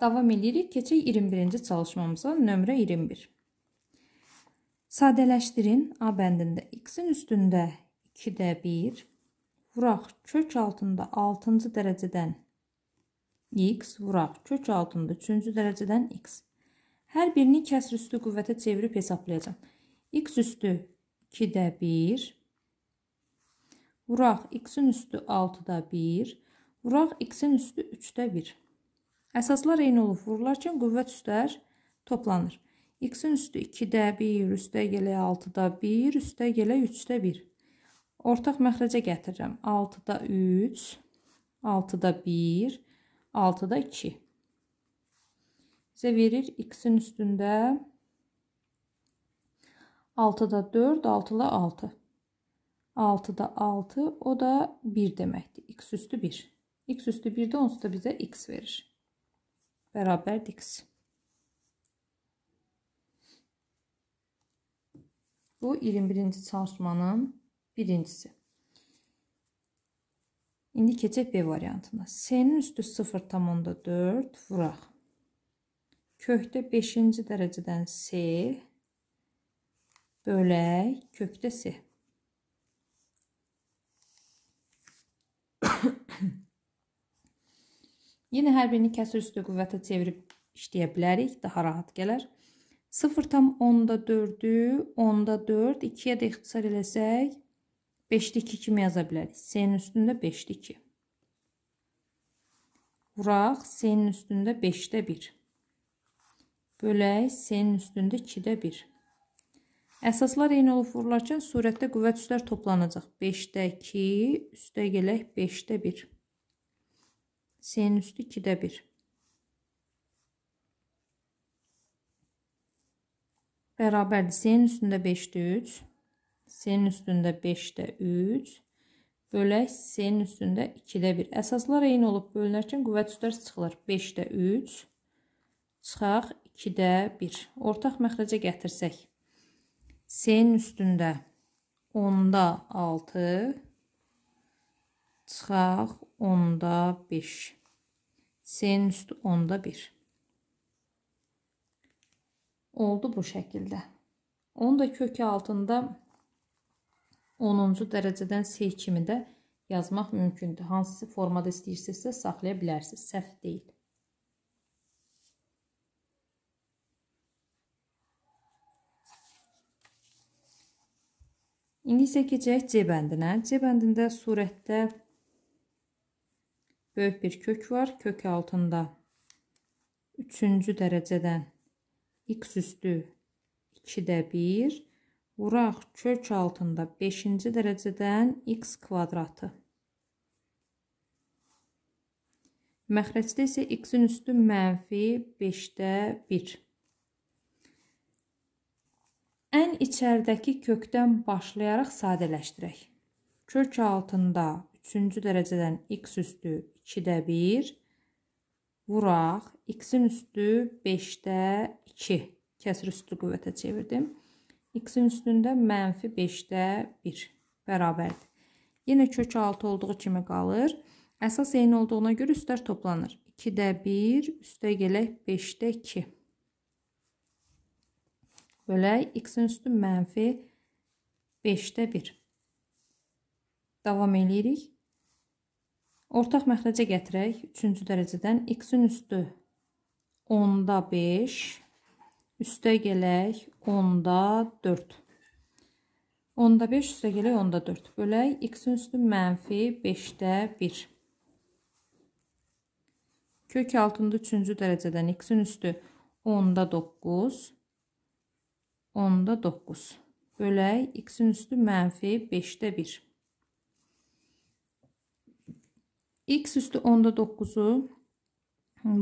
Davam edirik. Keçək 21-ci çalışmamıza, nömrə 21. Sadələşdirin A bəndində x-in üstündə 2-də 1, vuraq kök altında 6-cı dərəcədən x, vuraq kök altında 3-cü dərəcədən x. Hər birini kəsr üstü qüvvətə çevirib hesablayacağam. x üstü 2-də 1, vuraq x-in üstü 6-da 1, vuraq x-in üstü 3-də 1. Əsaslar eyni olub vurularkən qüvvət üstlər toplanır. X-in üstü 2-də 1, üstə gələk 6-da 1, üstə gələk 3-də 1. Ortaq məxrəcə gətirirəm. 6-da 3, 6-da 1, 6-da 2. Bizə verir x-in üstündə 6-da 4, 6-la 6. 6-da 6, o da 1 deməkdir. x üstü 1. x üstü 1-də onsuz da bizə x verir. beraber dikiz. Bu 21. çalışmanın birincisi. İndi keçək B variantına. S-nin üstü 0,4 vuraq. Kökdə 5-ci dərəcədən S bölək kökdə S. Yenə hər birini kəsir üstü qüvvətə çevirib işləyə bilərik, daha rahat gələr. 0,4-ü 10-da 4, 2-yə də ixtisar eləsək, 5-də 2 kimi yaza bilərik. C-nin üstündə 5-də 2. Vuraq, C-nin üstündə 5-də 1. Bölək, C-nin üstündə 2-də 1. Əsaslar eyni olub vurularkən surətdə qüvvət üstlər toplanacaq. 5-də 2, üstə gələk 5-də 1. S-nin üstü 2-də 1. Bərabərdir. S-nin üstündə 5-də 3. S-nin üstündə 5-də 3. Bölək S-nin üstündə 2-də 1. Əsaslar eyni olub bölünərkən qüvvət üstərs çıxılır. 5-də 3. Çıxaq 2-də 1. Ortaq məxrəcə gətirsək. S-nin üstündə 10-da 6. Çıxaq onda 5. S-nin üstü onda 1. Oldu bu şəkildə. Onu da kökü altında 10-cu dərəcədən S kimi də yazmaq mümkündür. Hansı formada istəyirsinizsə saxlaya bilərsiniz. Səhv deyil. İndi isə keçək C bəndinə. C bəndində surətdə böyük bir kök var. Kök altında 3-cü dərəcədən x üstü 2-də 1 vuraq kök altında 5-ci dərəcədən x kvadratı. Məxrəcdə isə x-in üstü mənfi 5-də 1. Ən içərdəki kökdən başlayaraq sadələşdirək. Kök altında 3-cü dərəcədən x üstü 2-də 1 vuraq. X-in üstü 5-də 2 kəsir üstü qüvvətə çevirdim. X-in üstündə mənfi 5-də 1 bərabərdir. Yenə kök 6 olduğu kimi qalır. Əsas eyni olduğuna görə üstlər toplanır. 2-də 1, üstə gələk 5-də 2. Bölək x-in üstü mənfi 5-də 1. Davam edirik. Ortaq məxrəcə gətirək. Üçüncü dərəcədən x-in üstü 10-da 5, üstə gələk 10-da 4. 10-da 5, üstə gələk 10-da 4. Bölək x-in üstü mənfi 5-də 1. Kök altında üçüncü dərəcədən x-in üstü 10-da 9, 10-da 9. Bölək x-in üstü mənfi 5-də 1. X üstü 10-da 9-u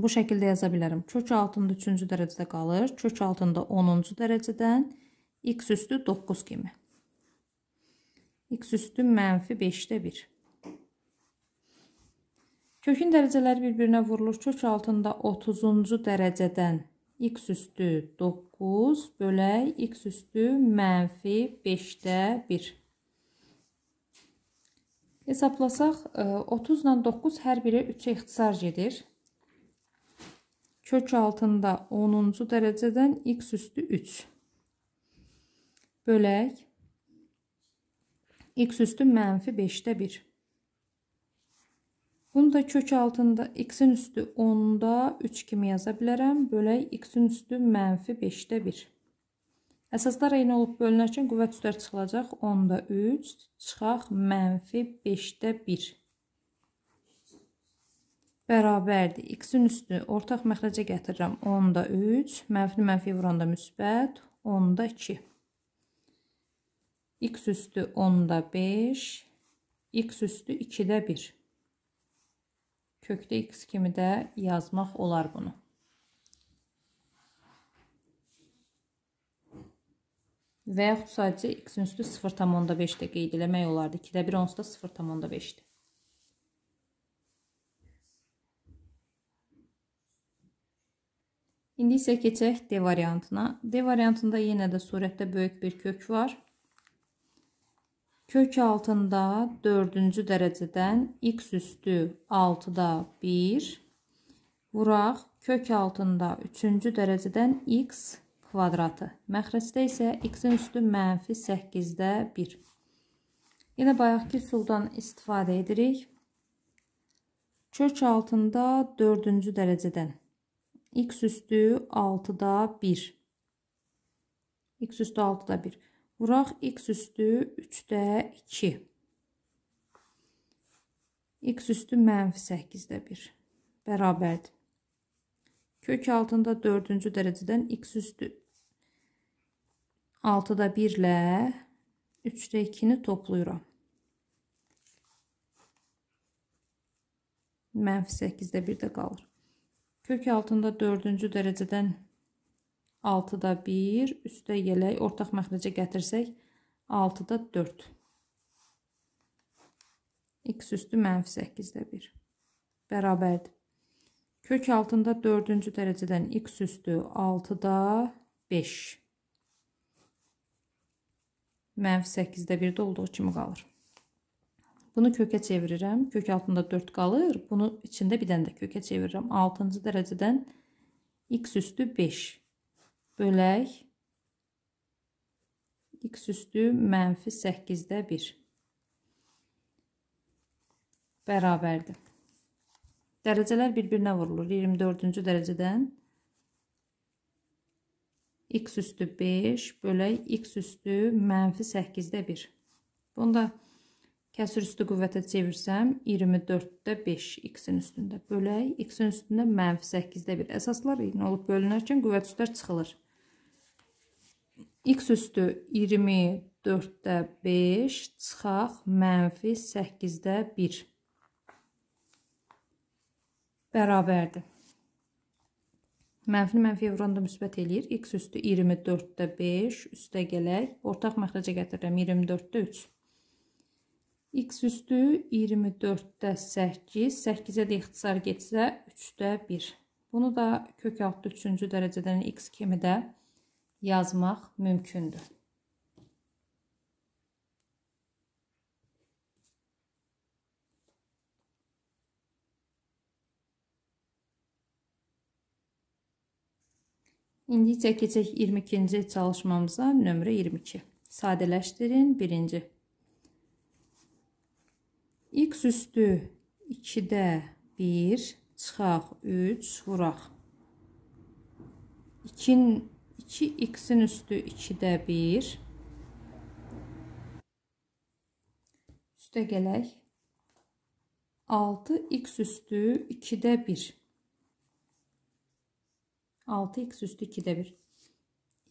bu şəkildə yaza bilərəm. Kök altında 3-cü dərəcədə qalır. Kök altında 10-cu dərəcədən x üstü 9 kimi. x üstü mənfi 5-də 1. Kökün dərəcələri bir-birinə vurulur. Kök altında 30-cu dərəcədən x üstü 9 bölək x üstü mənfi 5-də 1. Hesablasaq 30 ilə 9 hər biri 3-ə ixtisar gedir. Kök altında 10-cu dərəcədən x üstü 3. Bölək x üstü mənfi 5-də 1. Bunu da kök altında x-in üstü 10-da 3 kimi yaza bilərəm. Bölək x-in üstü mənfi 5-də 1. Əsaslar eyni olub bölünə üçün qüvvət üstlər çıxılacaq. 10-da 3, çıxaq mənfi 5-də 1. Bərabərdir. X-in üstü ortaq məxrəcə gətirirəm. 10-da 3, mənfini mənfi vuranda müsbət, 10-da 2. X üstü 10-da 5, X üstü 2-də 1. Kökdə X kimi də yazmaq olar bunu. Və yaxud sadəcə x-in üstü 0,5-də qeyd eləmək olardı. 2-də 1 onsuz da 0,5-dir. İndi isə keçək D variantına. D variantında yenə də surətdə böyük bir kök var. Kök altında 4-cü dərəcədən x üstü 6-da 1 vuraq. Kök altında 3-cü dərəcədən x kvadratı. Məxrəcdə isə x-in üstü mənfi 8-də 1. Yenə bayaqki üsuldan istifadə edirik. Kök altında 4-cü dərəcədən x üstü 6-da 1. x üstü 6-da 1. Vuraq x üstü 3-də 2. x üstü mənfi 8-də 1. Bərabərdir. Kök altında dördüncü dərəcədən x üstü 6-da 1 ilə 3-də 2-ni toplayıram. Mənfi 8-də 1 də qalır. Kök altında 4-cü dərəcədən 6-da 1, üstdə yelək, ortaq məxrəcə gətirsək 6-da 4. X üstü mənfi 8-də 1 bərabərdir. Kök altında 4-cü dərəcədən x üstü 6-da 5. Mənfi 8-də 1-də olduğu kimi qalır. Bunu kökə çevirirəm. Kök altında 4 qalır. Bunu içində bir dənə də kökə çevirirəm. 6-cı dərəcədən x üstü 5. Bölək x üstü mənfi 8-də 1 bərabərdir. Dərəcələr bir-birinə vurulur. 24-cü dərəcədən x üstü 5 bölək x üstü mənfi 8-də 1. Bunda kəsir üstü qüvvətə çevirsəm 24-də 5 x-in üstündə bölək x-in üstündə mənfi 8-də 1. Əsaslar eyni olub bölünərkən qüvvət üstlər çıxılır. x üstü 24-də 5 çıxaq mənfi 8-də 1 bərabərdir. Mənfi mənfi vuranda müsbət eləyir. X üstü 24-də 5 üstə gələk. Ortaq məxrəcə gətirirəm 24-də 3. X üstü 24-də 8. 8-ə də ixtisar getsə 3-də 1. Bunu da kök altı 3-cü dərəcədən x kimi də yazmaq mümkündür. İndi isə keçək 22-ci çalışmamıza, nömrə 22. Sadələşdirin, birinci. X üstü 2-də 1, çıxaq 3, vuraq. 2x-in üstü 2-də 1. Üstə gələk. 6x üstü 2-də 1. 6x üstü 2-də 1.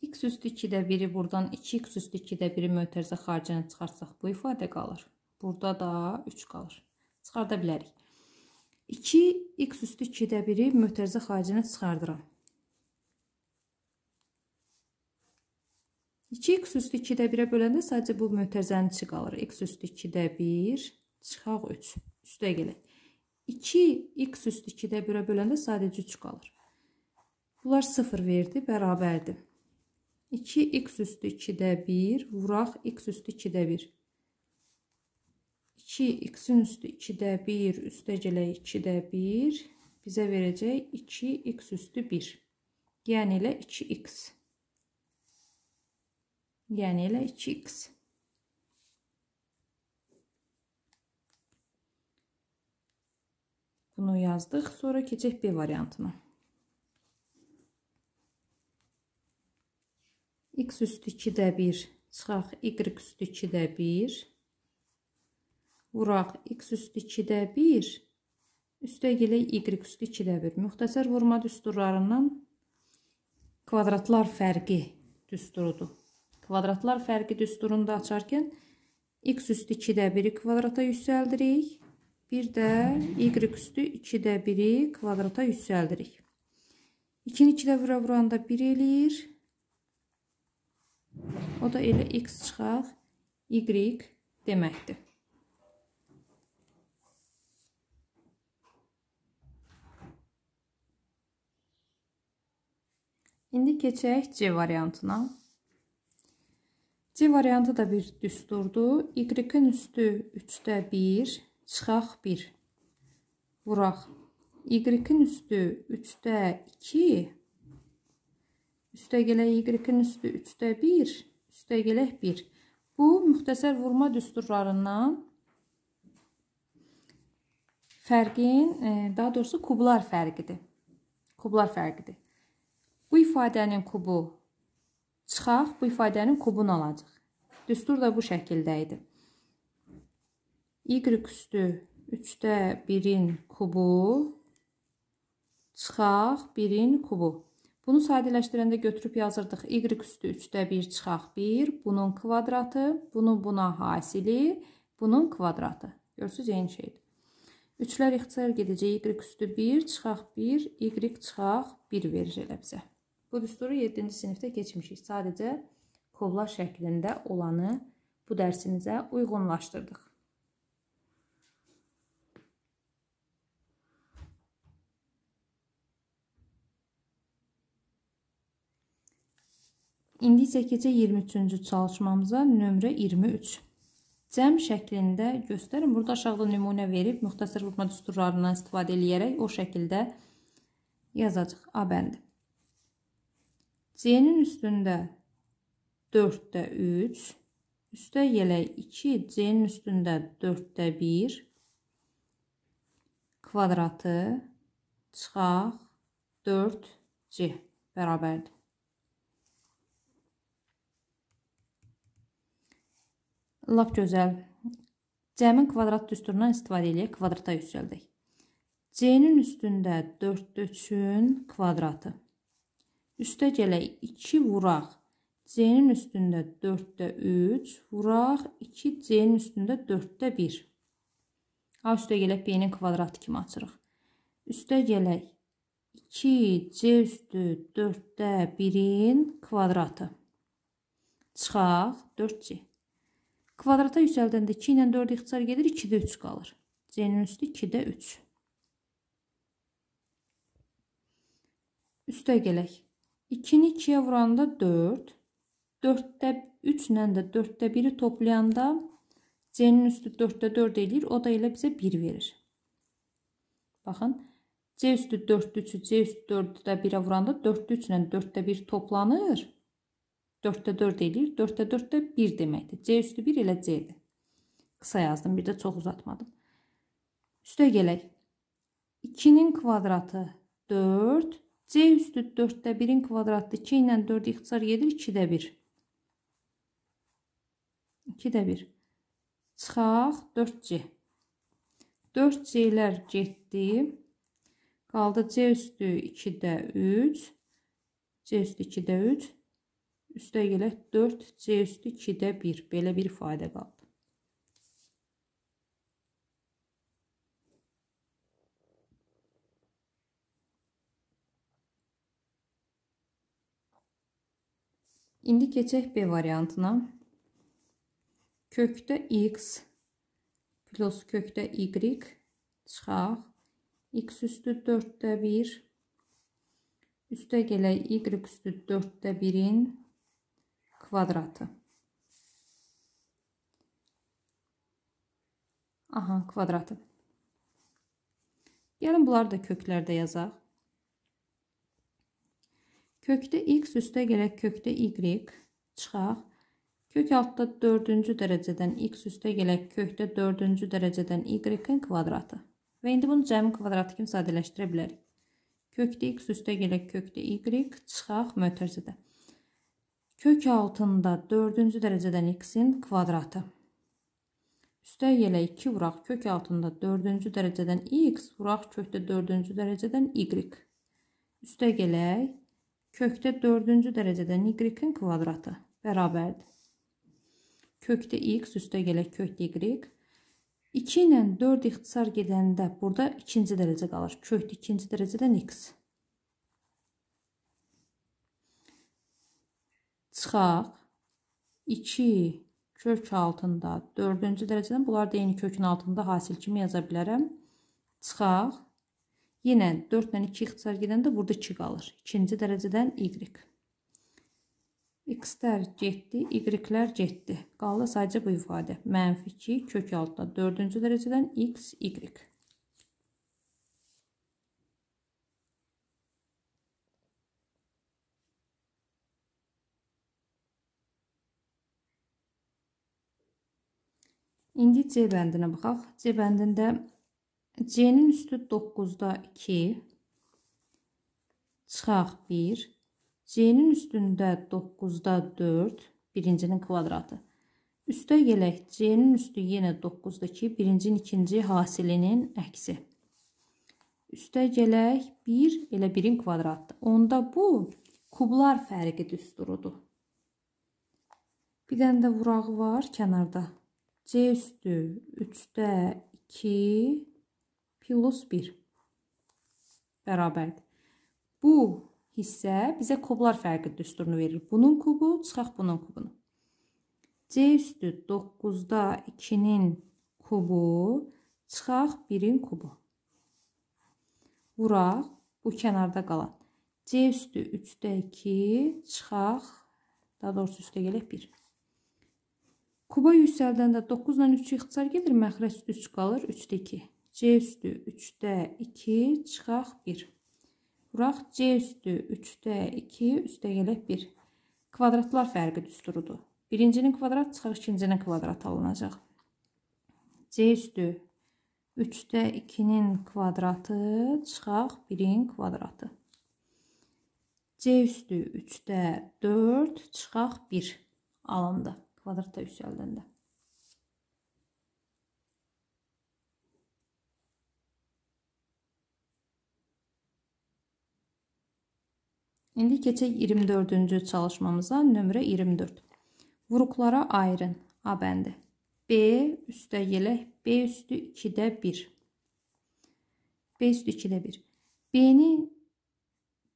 x üstü 2-də 1-i buradan 2x üstü 2-də 1-i mötərizə xaricinə çıxarsaq bu ifadə qalır. Burada da 3 qalır. Çıxarda bilərik. 2x üstü 2-də 1-i mötərizə xaricinə çıxardıram. 2x üstü 2-də 1-ə böləndə sadəcə bu mötərizənin içi qalır. x üstü 2-də 1 çıxaq 3. Üstə gələk. 2x üstü 2-də 1-ə böləndə sadəcə 3 qalır. Bunlar 0 verdi, bərabərdir. 2x üstü 2-də 1, vuraq x üstü 2-də 1. 2x-in üstü 2-də 1, üstə gələk 2-də 1, bizə verəcək 2x üstü 1. Yəni ilə 2x. Yəni ilə 2x. Bunu yazdıq, sonra keçək B variantına. x üstü 2-də 1 çıxaq y üstü 2-də 1 vuraq x üstü 2-də 1 üstə gələ y üstü 2-də 1 müxtəsər vurma düsturlarından kvadratlar fərqi düsturudur. Kvadratlar fərqi düsturunda açarkən x üstü 2-də 1-i kvadrata yüksəldirik. Bir də y üstü 2-də 1-i kvadrata yüksəldirik. 2-ni 2-də vura vuranda 1 eləyir. O da elə x çıxar, y deməkdir. İndi keçək C variantına. C variantı da bir düsturdur. Y-in üstü 3-də 1, çıxaq 1. Vuraq. Y-in üstü 3-də 2, üstə gələk y-in üstü 3-də 1, üstə gələk 1. Bu, müxtəsər vurma düsturlarından fərqin, e, daha doğrusu kublar fərqidir. Kublar fərqidir. Bu ifadənin kubu çıxaq, bu ifadənin kubunu alacaq. Düstur da bu şəkildə idi. Y üstü 3-də 1-in kubu çıxaq 1-in kubu. Bunu sadələşdirəndə götürüb yazırdıq. Y üstü 3-də 1 çıxaq 1, bunun kvadratı, bunun buna hasili, bunun kvadratı. Görsünüz, eyni şeydir. 3-lər ixtisar gedəcək. Y üstü 1 çıxaq 1, Y çıxaq 1 verir elə bizə. Bu düsturu 7-ci sinifdə keçmişik. Sadəcə kovlar şəklində olanı bu dərsimizə uyğunlaşdırdıq. İndi isə keçək 23-cü çalışmamıza nömrə 23. Cəm şəklində göstərin. Burada aşağıda nümunə verib müxtəsər vurma düsturlarından istifadə eləyərək o şəkildə yazacaq A bəndi. C-nin üstündə 4-də 3, üstə yelək 2, C-nin üstündə 4-də 1 kvadratı çıxaq 4C bərabərdir. Lap gözəl. C-nin kvadrat düsturundan istifadə edək, kvadrata yüksəldək. C-nin üstündə 4-də 3-ün kvadratı. Üstə gələk 2 vuraq. C-nin üstündə 4-də 3 vuraq 2 C-nin üstündə 4-də 1. A üstə gələk B-nin kvadratı kimi açırıq. Üstə gələk 2 C üstü 4-də 1-in kvadratı. Çıxaq 4C. Kvadrata yüksəldəndə 2 ilə 4 ixtisar gedir, 2-də 3 qalır. C-nin üstü 2-də 3. Üstə gələk. 2-ni 2-yə vuranda 4, 4-də 3 ilə də 4-də 1-i toplayanda C-nin üstü 4-də 4 eləyir, o da elə bizə 1 verir. Baxın, C üstü 4-də 3-ü C üstü 4-də 1-ə vuranda 4-də 3 ilə 4-də 1 toplanır. 4-də 4 eləyir. 4-də 4-də 1 deməkdir. C üstü 1 elə C-dir. Qısa yazdım, bir də çox uzatmadım. Üstə gələk. 2-nin kvadratı 4, C üstü 4-də 1-in kvadratı 2 ilə 4 ixtisar gedir, 2-də 1. 2-də 1. Çıxaq 4C. 4C-lər getdi. Qaldı C üstü 2-də 3. C üstü 2-də 3. Üstə gələk 4C üstü 2-də 1. Belə bir ifadə qaldı. İndi keçək B variantına. Kökdə x plus kökdə y çıxaq. x üstü 4-də 1. Üstə gələk y üstü 4-də квадрата. Aha, kvadratı. Gəlin bunları da köklərdə yazaq. Kökdə x üstə gələk kökdə y çıxaq. Kök altda 4-cü dərəcədən x üstə gələk kökdə 4-cü dərəcədən y-in kvadratı. Və indi bunu cəmi kvadratı kimi sadələşdirə bilərik. Kökdə x üstə gələk kökdə y çıxaq mötərzədə. Kök altında 4-cü dərəcədən x-in kvadratı. Üstə yelə 2 vuraq kök altında 4-cü dərəcədən x, vuraq kökdə 4-cü dərəcədən y. Üstə gələk kökdə 4-cü dərəcədən y-in kvadratı bərabərdir. Kökdə x üstə gələk kökdə y. 2 ilə 4 ixtisar gedəndə burada ikinci dərəcə qalır. Kökdə ikinci dərəcədən x. çıxaq. 2 kök altında 4-cü dərəcədən bunlar da eyni kökün altında hasil kimi yaza bilərəm. Çıxaq. Yenə 4 ilə 2 ixtisar gedəndə burada 2 qalır. İkinci dərəcədən y. X-lər getdi, y-lər getdi. Qaldı sadəcə bu ifadə. Mənfi 2 kök altında 4-cü dərəcədən x, y. İndi C bəndinə baxaq. C bəndində C-nin üstü 9-da 2 çıxaq 1. C-nin üstündə 9-da 4 birincinin kvadratı. Üstə gələk C-nin üstü yenə 9-dakı birincinin ikinci hasilinin əksi. Üstə gələk 1 elə 1-in kvadratıdır. Onda bu kublar fərqi düsturudur. Bir dənə də vurağı var kənarda. C üstü 3-də 2 plus 1 bərabərdir. Bu hissə bizə kublar fərqi düsturunu verir. Bunun kubu, çıxaq bunun kubunu. C üstü 9-da 2-nin kubu, çıxaq 1-in kubu. Vuraq bu kənarda qalan. C üstü 3-də 2, çıxaq, daha doğrusu üstə gələk 1. Kuba yüksəldəndə 9 ilə 3 ixtisar gedir, məxrəc 3 qalır, 3-də 2. C üstü 3-də 2, çıxaq 1. Vuraq C üstü 3-də 2, üstə gələk 1. Kvadratlar fərqi düsturudur. Birincinin kvadrat çıxar, ikincinin kvadrat alınacaq. C üstü 3-də 2-nin kvadratı çıxaq 1-in kvadratı. C üstü 3-də 4 çıxaq 1 alındı. kvadratda yükseldiğinde. İndi keçək 24-cü çalışmamıza nömrə 24. Vuruqlara ayrın A bəndi. B üstə gələk B üstü 2-də 1. B üstü 2-də 1. b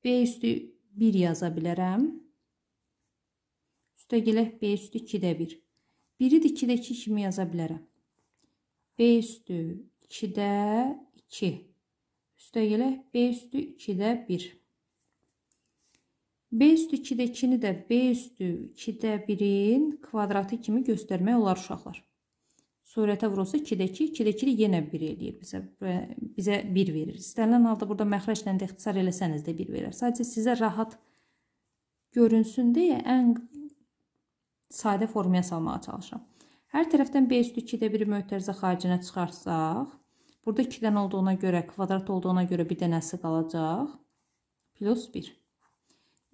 B üstü 1 yaza bilərəm. üstə gələk B üstü 2-də 1. Biri də 2-də 2 kimi yaza bilərəm. B üstü 2-də 2. Üstə gələk B üstü 2-də 1. B üstü 2-də 2-ni də B üstü 2-də 1-in kvadratı kimi göstərmək olar uşaqlar. Surətə vurulsa 2-də 2, 2-də 2 yenə 1 eləyir bizə. Bizə 1 verir. İstənilən halda burada məxrəclə də ixtisar eləsəniz də 1 verər. Sadəcə sizə rahat görünsün deyə ən sadə formaya salmağa çalışıram. Hər tərəfdən B üstü 2-də 1 möhtərizə xaricinə çıxarsaq, burada 2 dənə olduğuna görə, kvadrat olduğuna görə bir dənəsi qalacaq. Plus 1.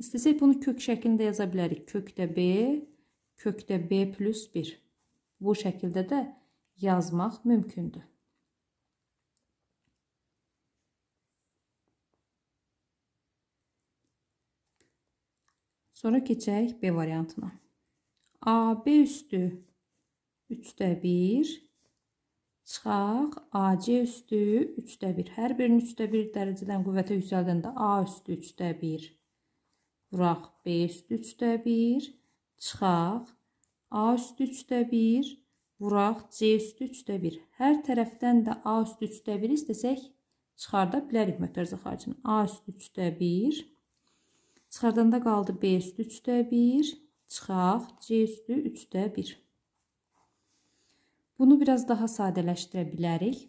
İstəsək bunu kök şəklində yaza bilərik. Kökdə B, kökdə B plus 1. Bu şəkildə də yazmaq mümkündür. Sonra keçək B variantına. AB üstü 3də 1 çıxaq AC üstü 3də 1. Hər birini 3də 1 dərəcədən qüvvətə yüksəldəndə A üstü 3də 1 vuraq B üstü 3də 1 çıxaq A üstü 3də 1 vuraq C üstü 3də 1. Hər tərəfdən də A üstü 3də 1 istəsək çıxarda bilərik mötərzə xaricini. A üstü 3də 1 çıxardanda qaldı B üstü 3də 1 çıxaq. C üstü 3-də 1. Bunu biraz daha sadələşdirə bilərik.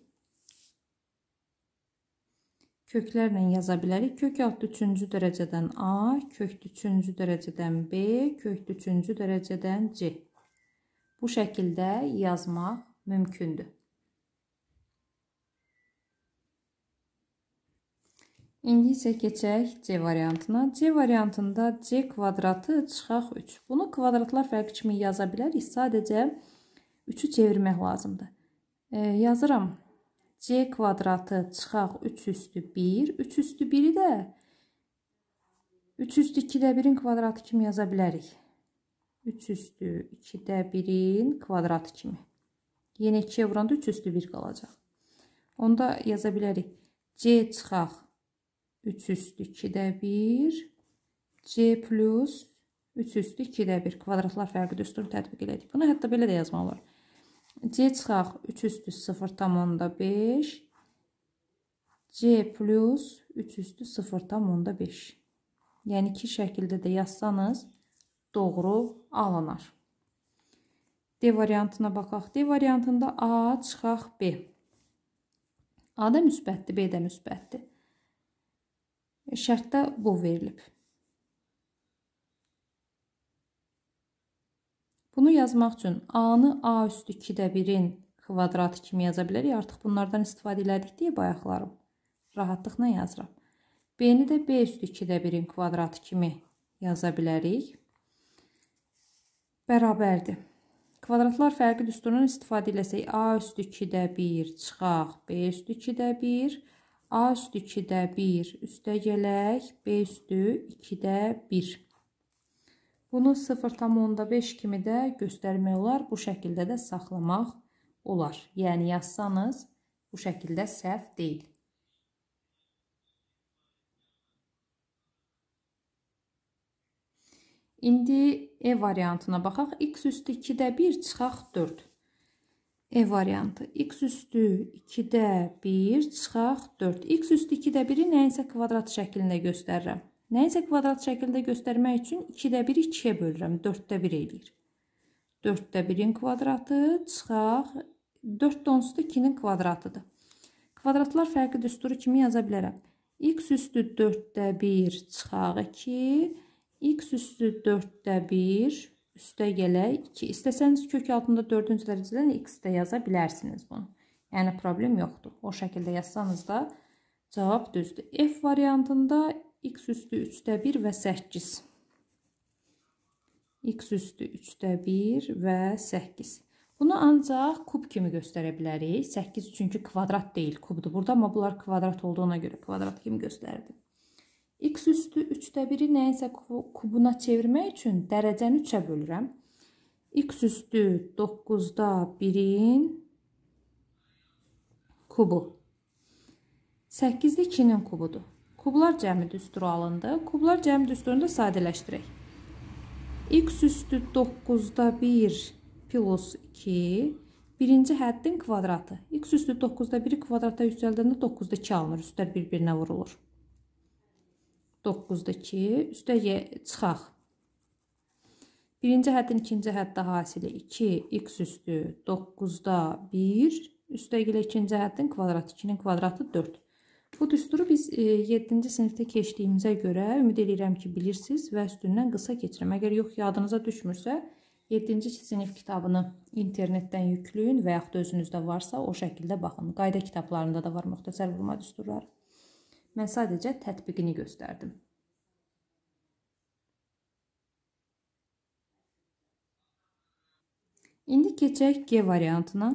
Köklərlə yaza bilərik. Kök altı 3-cü dərəcədən A, kök 3-cü dərəcədən B, kök 3-cü dərəcədən C. Bu şəkildə yazmaq mümkündür. İndi isə keçək C variantına. C variantında C kvadratı çıxaq 3. Bunu kvadratlar fərqi kimi yaza bilərik. Sadəcə 3-ü çevirmək lazımdır. E, yazıram. C kvadratı çıxaq 3 üstü 1. 3 üstü 1-i də 3 üstü 2-də 1-in kvadratı kimi yaza bilərik. 3 üstü 2-də 1-in kvadratı kimi. Yenə 2-yə vuranda 3 üstü 1 qalacaq. Onda yaza bilərik. C çıxaq 3 üstü 2-də 1, C plus 3 üstü 2-də 1 kvadratlar fərqi düsturunu tətbiq elədik. Bunu hətta belə də yazmaq olar. C çıxaq 3 üstü 0,5, C plus 3 üstü 0,5. Yəni ki, şəkildə də yazsanız doğru alınar. D variantına baxaq. D variantında A çıxaq B. A da müsbətdir, B də müsbətdir şərtdə bu verilib. Bunu yazmaq üçün A-nı A üstü 2-də 1-in kvadratı kimi yaza bilərik. Artıq bunlardan istifadə elədik deyə bayaqlarım rahatlıqla yazıram. B-ni də B üstü 2-də 1-in kvadratı kimi yaza bilərik. Bərabərdir. Kvadratlar fərqi düsturundan istifadə eləsək A üstü 2-də 1 çıxaq B üstü 2-də 1 çıxaq. A üstü 2-də 1 üstə gələk, B üstü 2-də 1. Bunu 0,5 kimi də göstərmək olar, bu şəkildə də saxlamaq olar. Yəni yazsanız bu şəkildə səhv deyil. İndi E variantına baxaq. X üstü 2-də 1 çıxaq 4. E variantı. X üstü 2-də 1 çıxaq 4. X üstü 2-də 1-i nəyisə kvadrat şəklində göstərirəm. Nəyisə kvadrat şəklində göstərmək üçün 2-də 1-i 2-yə bölürəm. 4-də 1 eləyir. 4-də 1-in kvadratı çıxaq. 4 də onsuz da 2-nin kvadratıdır. Kvadratlar fərqli düsturu kimi yaza bilərəm. X üstü 4-də 1 çıxaq 2. X üstü 4-də 1 üstə gələk 2. İstəsəniz kök altında 4-cü dərəcədən x də yaza bilərsiniz bunu. Yəni problem yoxdur. O şəkildə yazsanız da cavab düzdür. F variantında x üstü 3-də 1 və 8. x üstü 3-də 1 və 8. Bunu ancaq kub kimi göstərə bilərik. 8 çünki kvadrat deyil, kubdur burada, amma bunlar kvadrat olduğuna görə kvadrat kimi göstərdim x üstü 3də 1-i nəyinsə kubuna çevirmək üçün dərəcəni 3-ə bölürəm. x üstü 9-da 1-in kubu. 8-də 2-nin kubudur. Kublar cəmi düsturu alındı. Kublar cəmi düsturunu da sadələşdirək. x üstü 9-da 1 plus 2 birinci həddin kvadratı. x üstü 9-da 1-i kvadrata yüksəldəndə 9-da 2 alınır. Üstlər bir-birinə vurulur. 9-da 2 üstə y çıxaq. Birinci həddin ikinci həddə hasilə 2 x üstü 9-da 1 üstə ilə ikinci həddin kvadratı 2-nin kvadratı 4. Bu düsturu biz 7-ci e, sinifdə keçdiyimizə görə ümid edirəm ki, bilirsiniz və üstündən qısa keçirəm. Əgər yox yadınıza düşmürsə, 7-ci sinif kitabını internetdən yükləyin və yaxud da özünüzdə varsa o şəkildə baxın. Qayda kitablarında da var müxtəsər vurma düsturları. Mən sadəcə tətbiqini göstərdim. İndi keçək G variantına.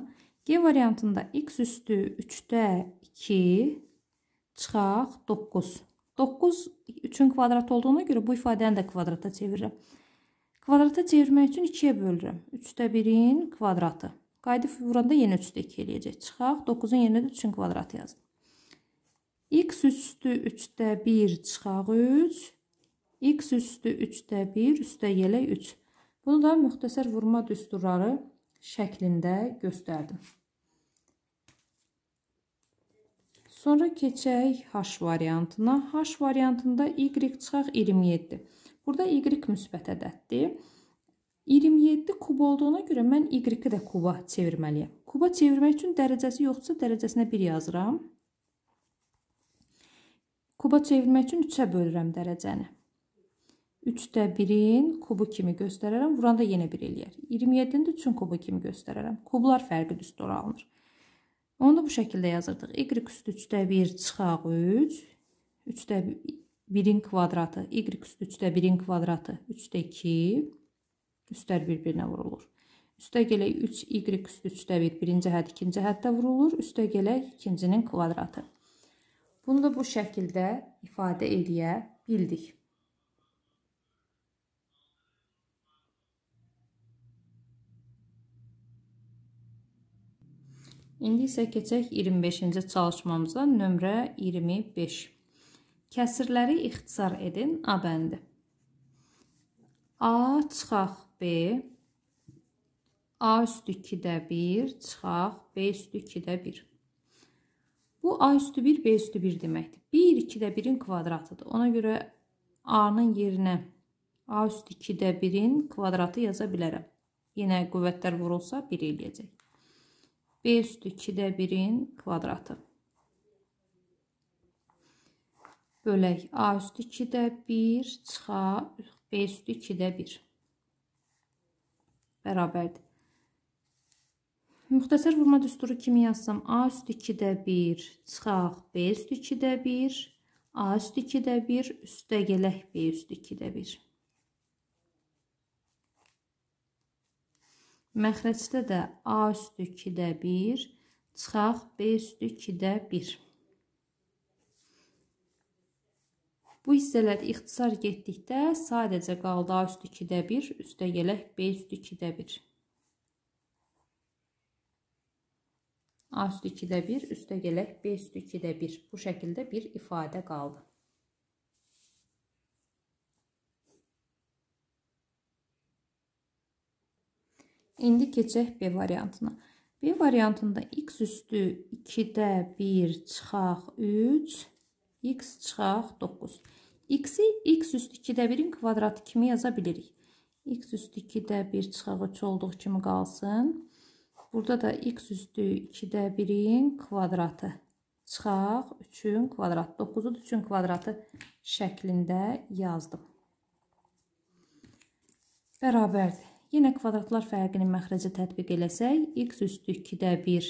G variantında x üstü 3-də 2 çıxaq 9. 9 3-ün kvadratı olduğuna görə bu ifadəni də kvadrata çevirirəm. Kvadrata çevirmək üçün 2-yə bölürəm. 3-də 1-in kvadratı. Qayıdıb vuranda yenə 3-də 2 eləyəcək. Çıxaq 9-un yerinə də 3-ün kvadratı yazdım. X üstü 3-də 1 çıxaq 3. X üstü 3-də 1 üstə yelə 3. Bunu da müxtəsər vurma düsturları şəklində göstərdim. Sonra keçək H variantına. H variantında Y çıxaq 27. Burada Y müsbət ədəddir. 27 kub olduğuna görə mən Y-i də kuba çevirməliyəm. Kuba çevirmək üçün dərəcəsi yoxdursa dərəcəsinə 1 yazıram. Kuba çevirmək üçün 3-ə bölürəm dərəcəni. 3-də 1-in kubu kimi göstərərəm. Vuranda yenə 1 eləyər. 27-ni də 3-ün kubu kimi göstərərəm. Kublar fərqi düstur alınır. Onu da bu şəkildə yazırdıq. Y üstü 3-də 1 çıxaq 3. 3-də 1-in kvadratı. Y üstü 3-də 1-in kvadratı. 3-də 2. Üstlər bir-birinə vurulur. Üstə gələk 3, y üstü 3-də 1 birinci hət, ikinci hətdə vurulur. Üstə gələk ikincinin kvadratı. Bunu da bu şəkildə ifadə edə bildik. İndi isə keçək 25-ci çalışmamıza, nömrə 25. Kəsirləri ixtisar edin, A bəndi. A çıxaq B, A üstü 2-də 1, çıxaq B üstü 2-də 1. Bu A üstü 1, B üstü 1 deməkdir. 1, 2-də 1-in kvadratıdır. Ona görə A-nın yerinə A üstü 2-də 1-in kvadratı yaza bilərəm. Yenə qüvvətlər vurulsa 1 eləyəcək. B üstü 2-də 1-in kvadratı. Bölək A üstü 2-də 1 çıxa B üstü 2-də 1. Bərabərdir. Müxtəsər vurma düsturu kimi yazsam, A üstü 2-də 1, çıxaq B üstü 2-də 1, A üstü 2-də 1, üstə gələk B üstü 2-də 1. Məxrəcdə də A üstü 2-də 1, çıxaq B üstü 2-də 1. Bu hissələr ixtisar getdikdə sadəcə qaldı A üstü 2-də 1, üstə gələk B üstü 2-də 1. A üstü 2-də 1, üstə gələk B üstü 2-də 1. Bu şəkildə bir ifadə qaldı. İndi keçək B variantına. B variantında x üstü 2-də 1 çıxaq 3, x çıxaq 9. x-i x üstü 2-də 1-in kvadratı kimi yaza bilirik. x üstü 2-də 1 çıxaq 3 olduğu kimi qalsın. Burada da x üstü 2-də 1-in kvadratı çıxaq 3-ün kvadratı, 9-u 3-ün kvadratı şəklində yazdım. Bərabərdir. Yenə kvadratlar fərqinin məxrəcə tətbiq eləsək, x üstü 2-də 1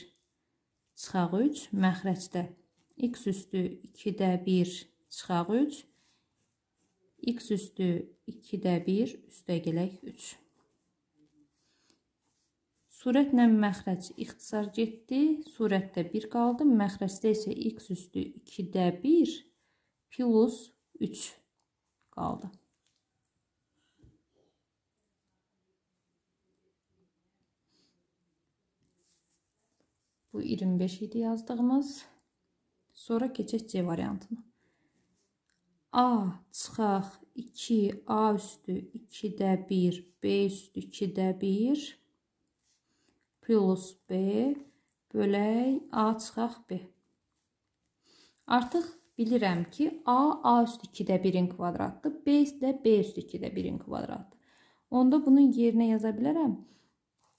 çıxaq 3, məxrəcdə x üstü 2-də 1 çıxaq 3, x üstü 2-də 1 üstə gələk 3. Sürətlə məxrəc ixtisar getdi, sürətdə 1 qaldı, məxrəcdə isə x üstü 2-də 1 plus 3 qaldı. Bu 25 idi yazdığımız. Sonra keçək C variantına. A çıxaq 2, A üstü 2-də 1, B üstü 2-də 1 plus B bölək A çıxaq B. Artıq bilirəm ki, A A üstü 2-də 1-in kvadratdır, B də B üstü 2-də 1-in kvadratdır. Onda bunun yerinə yaza bilərəm.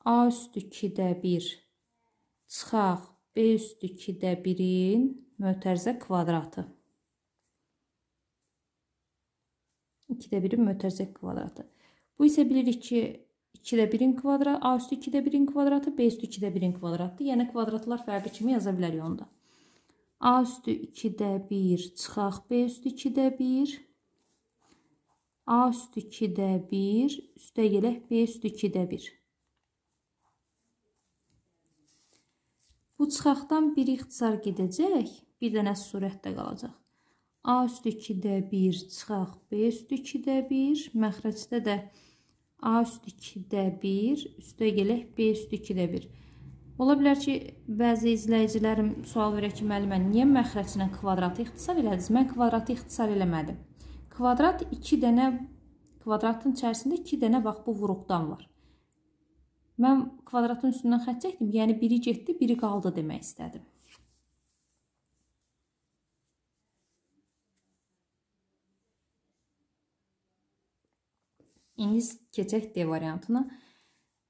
A üstü 2-də 1 çıxaq B üstü 2-də 1-in mötərizə kvadratı. 2-də 1-in mötərizə kvadratı. Bu isə bilirik ki, 2-də 1-in kvadratı, A üstü 2-də 1-in kvadratı, B üstü 2-də 1-in kvadratıdır. Yəni, kvadratlar fərqi kimi yaza bilərik onda. A üstü 2-də 1 çıxaq, B üstü 2-də 1. A üstü 2-də 1, üstə gələk B üstü 2-də 1. Bu çıxaqdan bir ixtisar gedəcək, bir dənəsi surətdə qalacaq. A üstü 2-də 1 çıxaq, B üstü 2-də 1, məxrəcdə də 1. A üstü 2-də 1, üstə gələk B üstü 2-də 1. Ola bilər ki, bəzi izləyicilərim sual verə ki, müəllimə, niyə məxrəclə kvadratı ixtisar elədiniz? Mən kvadratı ixtisar eləmədim. Kvadrat 2 dənə, kvadratın içərisində 2 dənə bax bu vuruqdan var. Mən kvadratın üstündən xət çəkdim, yəni biri getdi, biri qaldı demək istədim. İndi keçək D variantına.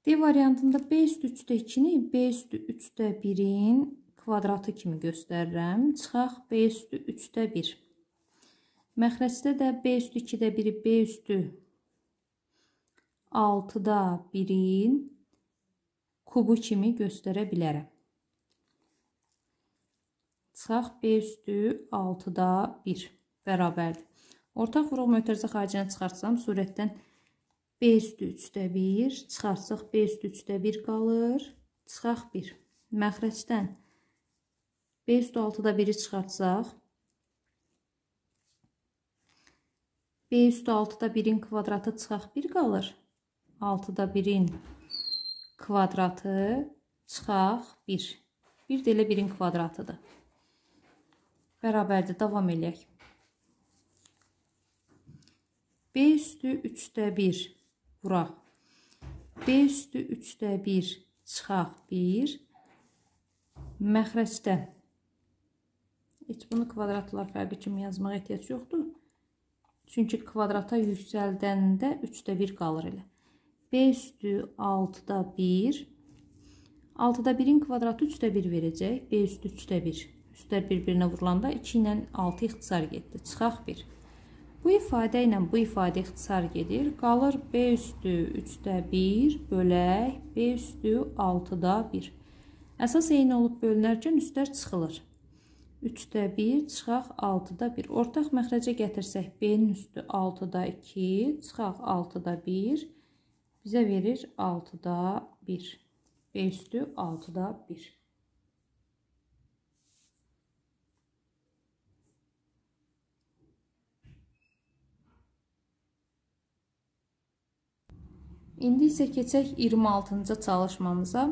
D variantında B üstü 3-də 2-ni B üstü 3-də 1-in kvadratı kimi göstərirəm. Çıxaq B üstü 3-də 1. Məxrəcdə də B üstü 2-də 1-i B üstü 6-da 1-in kubu kimi göstərə bilərəm. Çıxaq B üstü 6-da 1 bərabərdir. Ortaq vuruq mötərizə xaricdən çıxartsam, surətdən 1. B üstü 3-də 1, çıxartsaq B üstü 3-də 1 qalır, çıxaq 1. Məxrəcdən B üstü 6-da 1-i çıxartsaq, B üstü 6-da 1-in kvadratı çıxaq 1 qalır, 6-da 1-in kvadratı çıxaq 1. 1 də elə 1-in kvadratıdır. Bərabərdir, davam eləyək. B üstü 3-də 1 vuraq. B üstü 3-də 1 çıxaq 1. Məxrəcdə. Heç bunu kvadratlar fərqi kimi yazmağa ehtiyac yoxdur. Çünki kvadrata yüksəldəndə 3-də 1 qalır elə. B üstü 6-da 1. 6-da 1-in kvadratı 3-də 1 verəcək. B üstü 3-də 1. Üstlər bir-birinə vurulanda 2 ilə 6 ixtisar getdi. Çıxaq 1. Bu ifadə ilə bu ifadə ixtisar gedir. Qalır B üstü 3-də 1 bölək B üstü 6-da 1. Əsas eyni olub bölünərkən üstlər çıxılır. 3-də 1 çıxaq 6-da 1. Ortaq məxrəcə gətirsək B-nin üstü 6-da 2 çıxaq 6-da 1 bizə verir 6-da 1. B üstü 6-da 1. İndi isə keçək 26-cı çalışmamıza.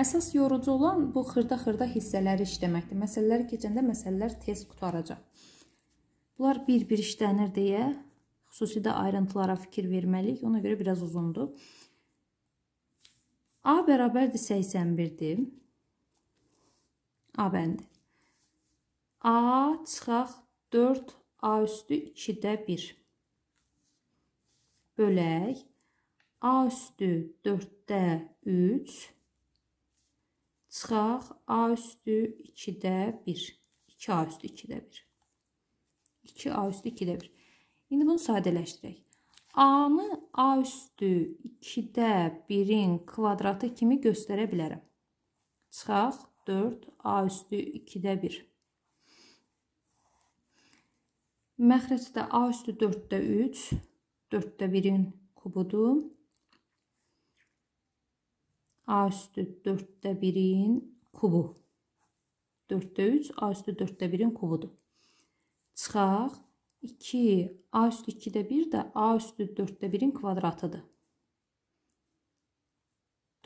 Əsas yorucu olan bu xırda-xırda hissələri işləməkdir. Məsələləri keçəndə məsələlər tez qutaracaq. Bunlar bir-bir işlənir deyə xüsusi də ayrıntılara fikir verməliyik. Ona görə biraz uzundur. A bərabərdir 81-dir. A bəndi. A çıxaq 4 A üstü 2-də 1. Bölək A üstü 4-də 3 çıxaq A üstü 2-də 1. 2A üstü 2-də 1. 2A üstü 2-də 1. İndi bunu sadələşdirək. A-nı A üstü 2-də 1-in kvadratı kimi göstərə bilərəm. Çıxaq 4A üstü 2-də 1. Məxrəcdə A üstü 4-də 3, 4-də 1-in kubudur. A üstü 4-də 1-in kubu. 4-də 3 A üstü 4-də 1-in kubudur. Çıxaq 2 A üstü 2-də 1 də A üstü 4-də 1-in kvadratıdır.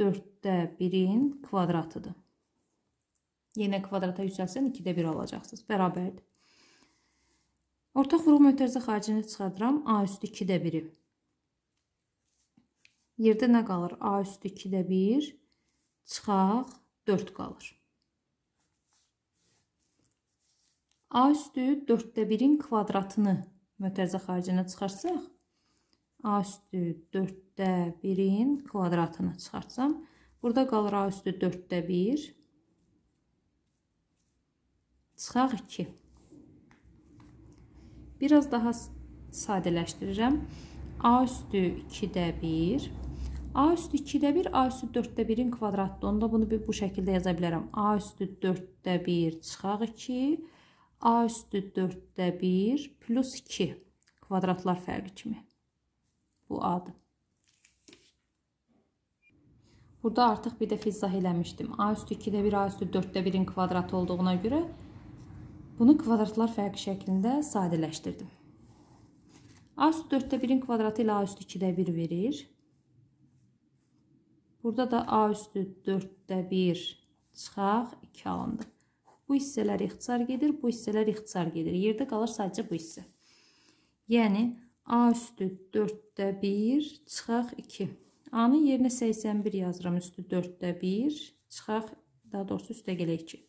4-də 1-in kvadratıdır. Yenə kvadrata yüksəlsən 2-də 1 alacaqsınız. Bərabərdir. Ortaq vuruq mötərizə xaricini çıxardıram. A üstü 2-də 1-i. Yerdə nə qalır? A üstü 2-də 1, çıxaq 4 qalır. A üstü 4-də 1-in kvadratını mötərizə xaricinə çıxarsaq, A üstü 4-də 1-in kvadratını çıxartsam, burada qalır A üstü 4-də 1, çıxaq 2. Bir az daha sadələşdirirəm. A üstü 2-də 1, A üstü 2-də 1, A üstü 4-də 1-in kvadratdır. Onda bunu bir, bu şəkildə yaza bilərəm. A üstü 4-də 1 çıxaq 2, A üstü 4-də 1 plus 2 kvadratlar fərqi kimi. Bu A-dır. Burada artıq bir dəfə izah eləmişdim. A üstü 2-də 1, A üstü 4-də 1-in kvadratı olduğuna görə bunu kvadratlar fərqi şəklində sadələşdirdim. A üstü 4-də 1-in kvadratı ilə A üstü 2-də 1 verir. Burada da A üstü 4-də 1 çıxaq, 2 alındı. Bu hissələr ixtisar gedir, bu hissələr ixtisar gedir. Yerdə qalır sadəcə bu hissə. Yəni, A üstü 4-də 1 çıxaq 2. A-nın yerinə 81 yazıram, üstü 4-də 1 çıxaq, daha doğrusu üstə gələk 2.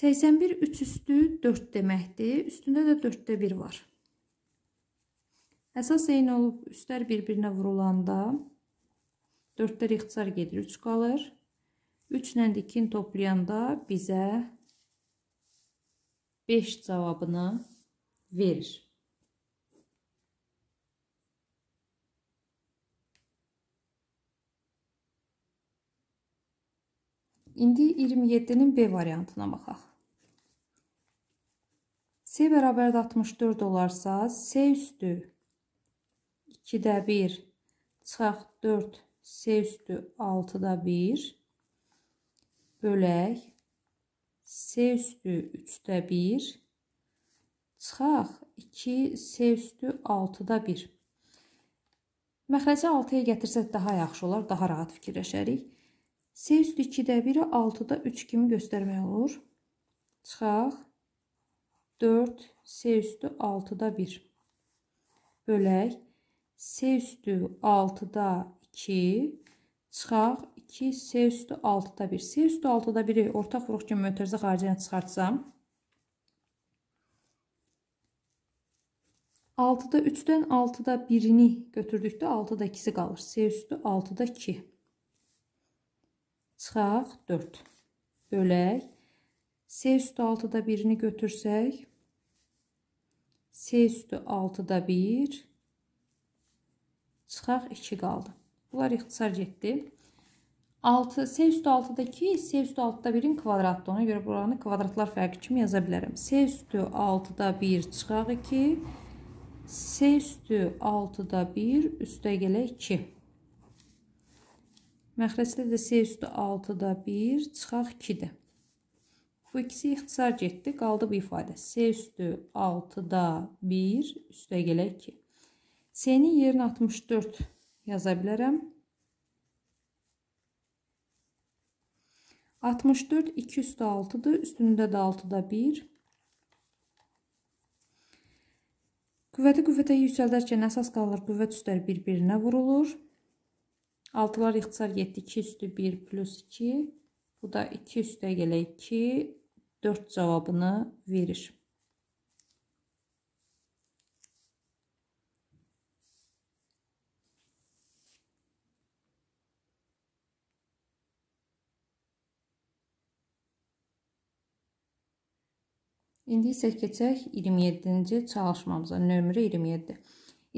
81 3 üstü 4 deməkdir. Üstündə də 4-də 1 var. Əsas eyni olub üstlər bir-birinə vurulanda 4-dən ixtisar gedir, 3 qalır. 3 ilə 2-ni toplayanda bizə 5 cavabını verir. İndi 27-nin B variantına baxaq. S bərabərdə 64 olarsa, S üstü 2-də 1 çıxaq 4 S üstü 6'da 1 bölək S üstü 3'də 1 çıxaq 2 S üstü 6'da 1 Məxrəcə 6-ya gətirsək daha yaxşı olar, daha rahat fikirləşərik. S üstü 2-də 1-i 6-da 3 kimi göstərmək olur. Çıxaq 4 S üstü 6-da 1 bölək S üstü 6-da 2 çıxaq 2 S üstü 6-da 1. S üstü 6-da 1-i ortaq vuruq kimi mötərizə xaricinə çıxartsam 6-da 3-dən 6-da 1-ini götürdükdə 6-da 2-si qalır. S üstü 6-da 2. Çıxaq 4. Bölək. S üstü 6-da 1-ini götürsək S üstü 6-da 1 çıxaq 2 qaldı. Bunlar ixtisar getdi. 6, S üstü 6-dakı S üstü 6-da 1-in kvadratıdır. Ona görə buranı kvadratlar fərqi kimi yaza bilərəm. S üstü 6-da 1 çıxaq 2. S üstü 6-da 1 üstə gələ 2. Məxrəcdə də S üstü 6-da 1 çıxaq 2-dir. Bu ikisi ixtisar getdi. Qaldı bu ifadə. S üstü 6-da 1 üstə gələ 2. S-nin yerini 64 yaza bilərəm. 64 2 üstü 6-dır. Üstündə də 6-da 1. Qüvvəti qüvvətə yüksəldərkən əsas qalır qüvvət üstləri bir-birinə vurulur. 6-lar ixtisar 7, 2 üstü 1 plus 2. Bu da 2 üstə gələ 2, 4 cavabını verir. İndi isə keçək 27-ci çalışmamıza. Nömrə 27.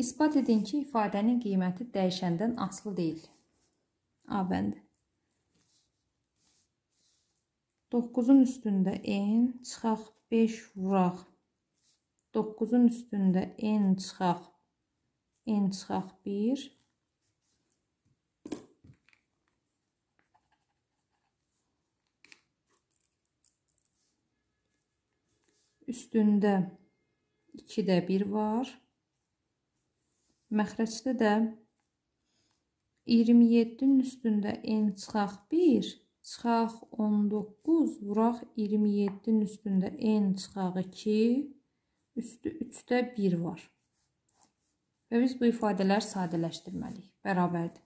İsbat edin ki, ifadənin qiyməti dəyişəndən aslı deyil. A bəndi. 9-un üstündə n, çıxaq 5 vuraq. 9-un üstündə n çıxaq, n çıxaq 1, Üstündə 2 də 1 var. Məxrəcdə də 27-nin üstündə n çıxaq 1, çıxaq 19, vuraq 27-nin üstündə n çıxaq 2, üstü 3-də 1 var. Və biz bu ifadələr sadələşdirməliyik. Bərabərdir.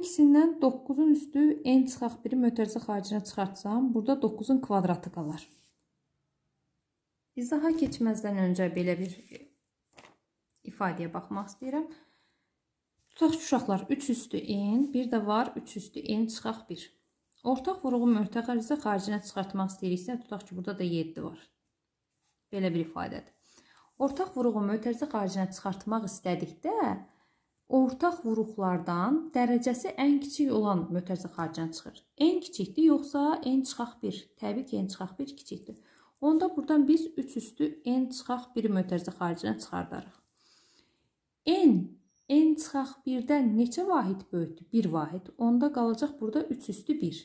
ikisindən 9-un üstü n çıxaq 1 mötərizə xaricinə çıxartsam, burada 9-un kvadratı qalar. İzaha keçməzdən öncə belə bir ifadəyə baxmaq istəyirəm. Tutaq ki, uşaqlar 3 üstü n, bir də var 3 üstü n çıxaq 1. Ortaq vuruğu mötərizə xaricinə çıxartmaq istəyiriksə, tutaq ki, burada da 7 var. Belə bir ifadədir. Ortaq vuruğu mötərizə xaricinə çıxartmaq istədikdə ortaq vuruqlardan dərəcəsi ən kiçik olan mötərizə xaricdən çıxır. N kiçikdir yoxsa n çıxaq 1? Təbii ki, n çıxaq 1 kiçikdir. Onda buradan biz 3 üstü n çıxaq 1 mötərizə xaricdən çıxardarıq. n n çıxaq 1-dən neçə vahid böyükdür? 1 vahid. Onda qalacaq burada 3 üstü 1.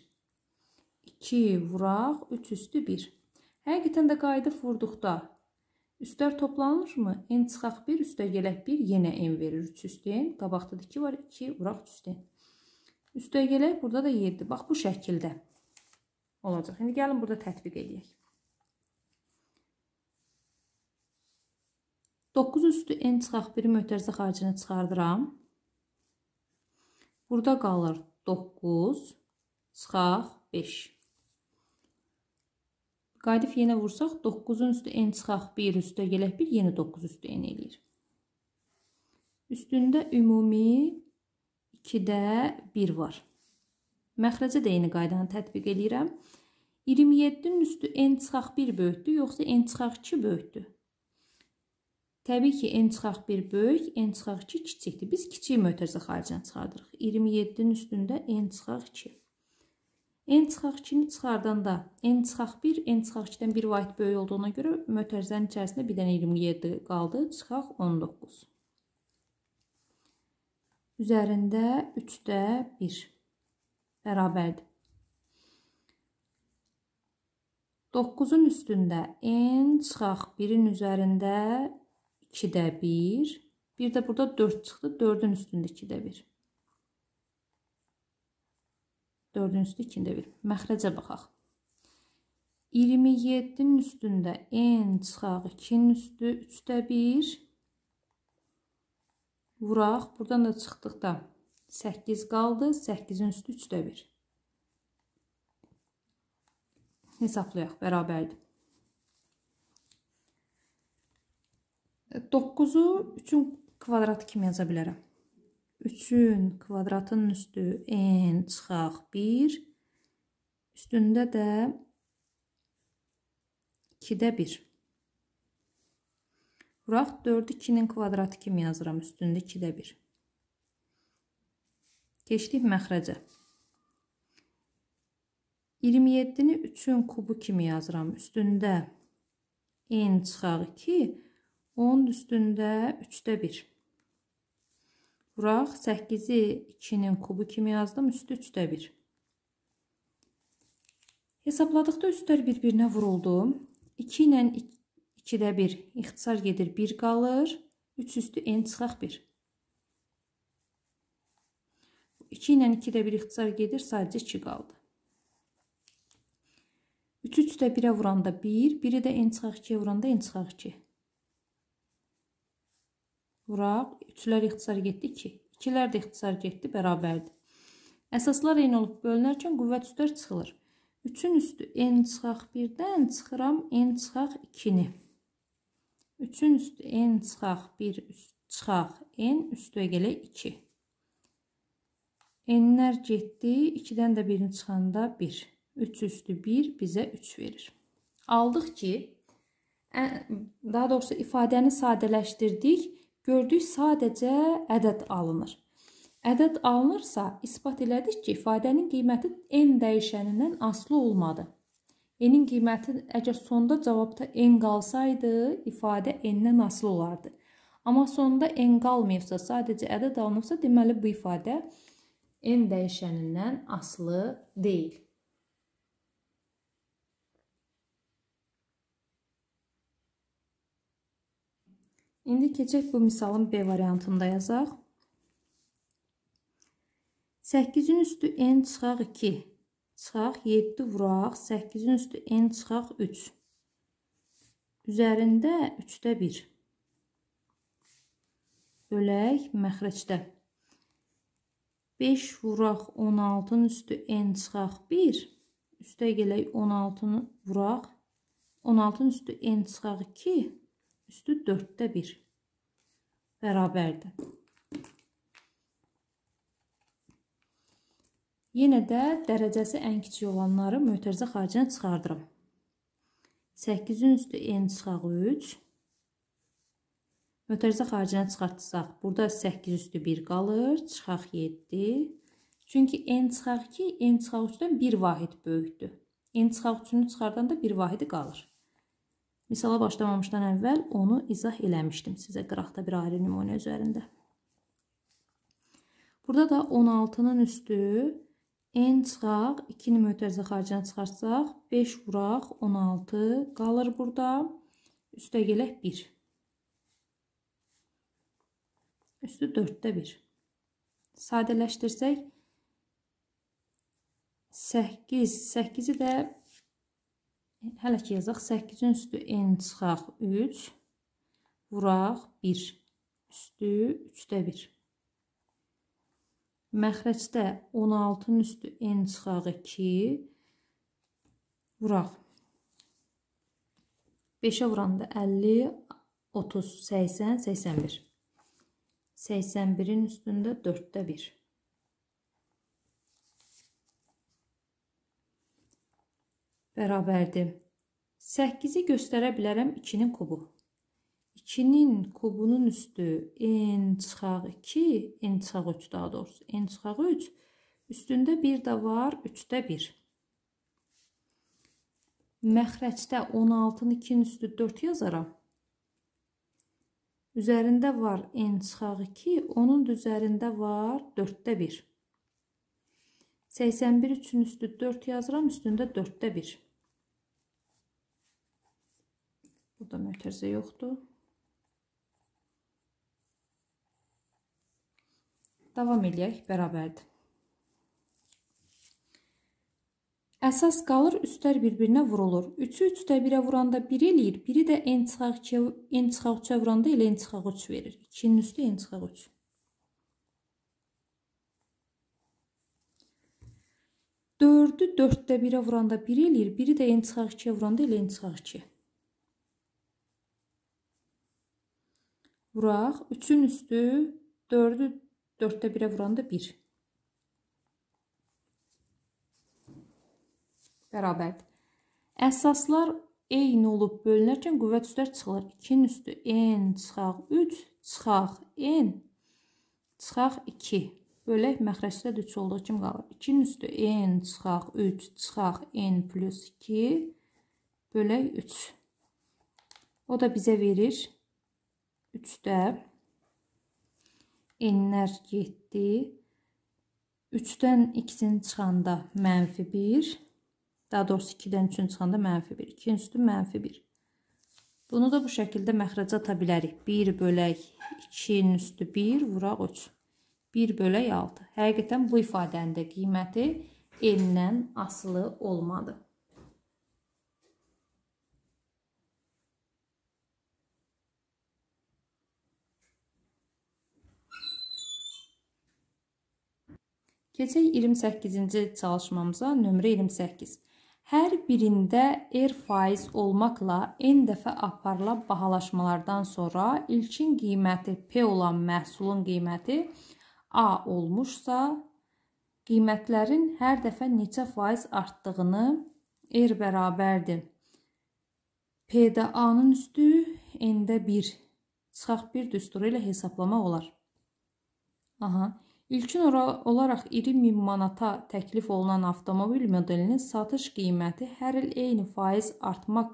2 vuraq 3 üstü 1. Həqiqətən də qayıdıb vurduqda Üstlər toplanırmı? N çıxaq 1, üstə gələk 1, yenə N verir 3 üstəyən. Qabaqda 2 var, 2 vuraq 3 üstəyən. Üstə gələk, burada da 7. Bax, bu şəkildə olacaq. İndi gəlin burada tətbiq edək. 9 üstü N çıxaq 1 möhtərzə xaricini çıxardıram. Burada qalır 9 çıxaq 5. Qadif yenə vursaq 9-un üstü n çıxaq 1 üstü gələk 1 yenə 9 üstü n eləyir. Üstündə ümumi 2-də 1 var. Məxrəcə də eyni qaydanı tətbiq edirəm. 27-nin üstü n çıxaq 1 böyükdür, yoxsa n çıxaq 2 böyükdür? Təbii ki, n çıxaq 1 böyük, n çıxaq 2 kiçikdir. Biz kiçik mötərizə xaricdən çıxardırıq. 27-nin üstündə n çıxaq 2. N çıxaq 2-ni çıxardanda N çıxaq 1, N çıxaq 2-dən 1 vahid böyük olduğuna görə mötərizənin içərisində bir dənə 27 qaldı, çıxaq 19. Üzərində 3-də 1 bərabərdir. 9-un üstündə N çıxaq 1-in üzərində 2-də 1, bir də burada 4 çıxdı, 4-ün üstündə 2-də 1. Dördüncüsü ikində bir. Məxrəcə baxaq. 27-nin üstündə n çıxaq 2-nin üstü 3-də 1. Vuraq. Buradan da çıxdıqda 8 qaldı. 8-in üstü 3-də 1. Hesablayaq. Bərabərdir. 9-u 3-ün kvadratı kimi yaza bilərəm. 3-ün kvadratının üstü n çıxaq 1. Üstündə də 2-də 1. Vuraq 4-ü 2-nin kvadratı kimi yazıram. Üstündə 2-də 1. Keçdik məxrəcə. 27-ni 3-ün kubu kimi yazıram. Üstündə n çıxaq 2. 10-un üstündə 3-də 1. Vuraq 8-i 2-nin kubu kimi yazdım, üstü 3-də 1. Hesabladıqda üstlər bir-birinə vuruldu. 2 ilə 2-də 1 ixtisar gedir, 1 qalır. 3 üstü n çıxaq 1. 2 ilə 2-də 1 ixtisar gedir, sadəcə 2 qaldı. 3 3-də 1-ə vuranda 1, 1-i də n çıxaq 2-yə vuranda n çıxaq 2 vuraq. 3-lər ixtisar getdi 2. 2-lər də ixtisar getdi bərabərdir. Əsaslar n olub bölünərkən qüvvət üstlər çıxılır. 3-ün üstü n çıxaq 1-dən çıxıram n çıxaq 2-ni. 3-ün üstü n çıxaq 1 üst, çıxaq n üstü gələ 2. N-lər getdi 2-dən də 1-ni çıxanda 1. 3 üstü 1 bizə 3 verir. Aldıq ki, daha doğrusu ifadəni sadələşdirdik gördük sadəcə ədəd alınır. Ədəd alınırsa, isbat elədik ki, ifadənin qiyməti n dəyişənindən aslı olmadı. N-in qiyməti əgər sonda cavabda n qalsaydı, ifadə n-dən aslı olardı. Amma sonda n qalmayıbsa, sadəcə ədəd alınıbsa, deməli bu ifadə n dəyişənindən aslı deyil. İndi keçək bu misalın B variantında yazaq. 8-in üstü n çıxaq 2, çıxaq 7 vuraq, 8-in üstü n çıxaq 3. Üzərində 3-də 1. Bölək məxrəcdə. 5 vuraq 16-ın üstü n çıxaq 1. Üstə gələk 16-ını vuraq. 16-ın üstü n çıxaq 2 üstü 4'də 1 bərabərdir. Yenə də dərəcəsi ən kiçik olanları mötərizə xaricinə çıxardıram. 8-in üstü n çıxağı 3. Mötərizə xaricinə çıxartsaq, burada 8 üstü 1 qalır, çıxaq 7. Çünki n çıxaq 2, n çıxaq 3-dən 1 vahid böyükdür. n çıxaq 3-ünü çıxardanda 1 vahidi qalır. Misala başlamamışdan əvvəl onu izah eləmişdim sizə qıraqda bir ayrı nümunə üzərində. Burada da 16-nın üstü n çıxaq, 2-ni mötərizə xaricinə çıxarsaq, 5 vuraq, 16 qalır burada. Üstə gələk 1. Üstü 4-də 1. Sadələşdirsək, 8, 8-i də Hələ ki yazaq 8-in üstü n çıxaq 3 vuraq 1 üstü 3-də 1. Məxrəcdə 16-nın üstü n çıxaq 2 vuraq 5-ə vuranda 50 30 80 81. 81-in üstündə 4-də 1. bərabərdir. 8-i göstərə bilərəm 2-nin kubu. 2-nin kubunun üstü n çıxaq 2, n çıxaq 3 daha doğrusu. n çıxaq 3, üstündə 1 də var, 3-də 1. Məxrəcdə 16-nın 2-nin üstü 4 yazaram. Üzərində var n çıxaq 2, onun da üzərində var 4-də 1. 81 üçün üstü 4 yazıram, üstündə 4-də 1. Burada mötərizə yoxdur. Davam eləyək bərabərdir. Əsas qalır, üstlər bir-birinə vurulur. 3-ü 3-də 1-ə vuranda 1 eləyir, biri də n çıxaq 2-yə, n çıxaq 3-ə vuranda elə n çıxaq 3 verir. 2-nin üstü n çıxaq 3. Dördü dörddə birə vuranda 1 eləyir, biri də n çıxaq 2-yə vuranda elə n çıxaq 2. vuraq. 3-ün üstü 4-ü 4-də 1-ə vuranda 1. Bərabərdir. Əsaslar eyni olub bölünərkən qüvvət üstlər çıxılır. 2-nin üstü n çıxaq 3, çıxaq n, çıxaq 2. Bölək məxrəcdə 3 olduğu kimi qalır. 2-nin üstü n çıxaq 3, çıxaq n plus 2, bölək 3. O da bizə verir 3-də enlər 7 3-dən 2-sini çıxanda mənfi 1 daha doğrusu 2-dən 3-ünü çıxanda mənfi 1 2-nin üstü mənfi 1 bunu da bu şəkildə məxrəcə ata bilərik 1 bölək 2-nin üstü 1 vuraq 3 1 bölək 6 həqiqətən bu ifadənin də qiyməti n-dən asılı olmadı Keçək 28-ci çalışmamıza, nömrə 28. Hər birində R faiz olmaqla n dəfə aparla bahalaşmalardan sonra ilkin qiyməti P olan məhsulun qiyməti A olmuşsa, qiymətlərin hər dəfə neçə faiz artdığını R bərabərdir. P-də A-nın üstü, N-də 1. Çıxaq bir düsturu ilə hesablamaq olar. Aha, İlkin olaraq 20 min manata təklif olunan avtomobil modelinin satış qiyməti hər il eyni faiz artmaq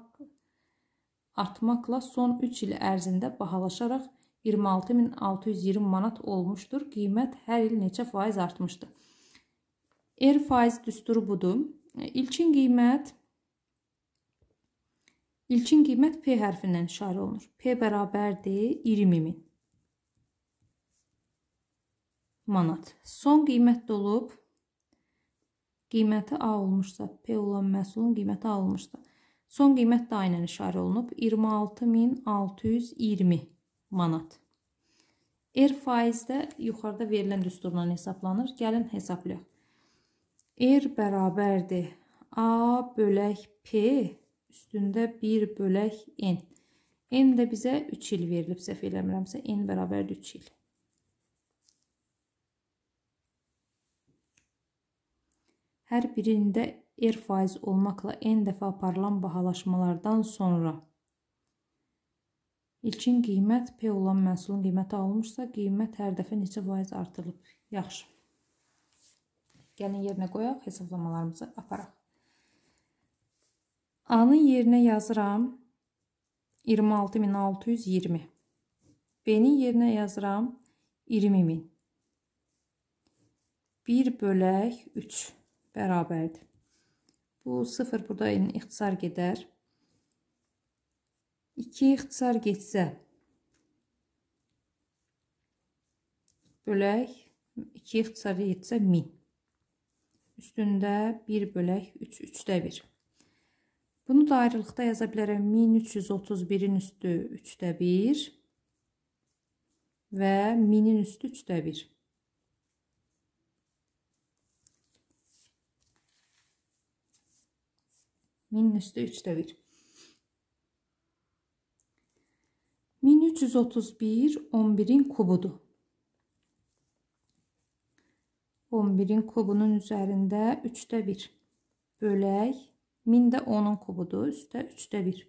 artmaqla son 3 il ərzində bahalaşaraq 26620 manat olmuşdur. Qiymət hər il neçə faiz artmışdır? Er faiz düsturu budur. İlkin qiymət İlkin qiymət P hərfindən işarə olunur. P bərabərdir 20 min manat. Son qiymət də olub qiyməti A olmuşsa, P olan məhsulun qiyməti A olmuşsa, son qiymət də aynən işarə olunub 26620 manat. R faiz də yuxarıda verilən düsturla hesablanır. Gəlin hesablayaq. R bərabərdir A bölək P üstündə 1 bölək N. N də bizə 3 il verilib, səhv eləmirəmsə, N bərabərdir 3 il. Hər birində R er faiz olmaqla N dəfə aparılan bahalaşmalardan sonra ilkin qiymət P olan məhsulun qiyməti alınmışsa, qiymət hər dəfə neçə faiz artırılıb? Yaxşı. Gəlin yerinə qoyaq, hesablamalarımızı aparaq. A-nın yerinə yazıram 26620. B-nin yerinə yazıram 20000. 1 bölək 3 bərabərdir. Bu 0 burada yəni ixtisar gedər. 2 ixtisar getsə bölək 2 ixtisar getsə 1000. Üstündə 1 bölək 3, 3-də 1. Bunu da ayrılıqda yaza bilərəm. 1331-in üstü 3-də 1 və 1000-in üstü 3-də 1. 1000-in üstü 3də 1. 1331 11-in kubudur. 11-in kubunun üzərində 3də 1. Bölək 1000 də 10-un kubudur, üstdə 3də 1.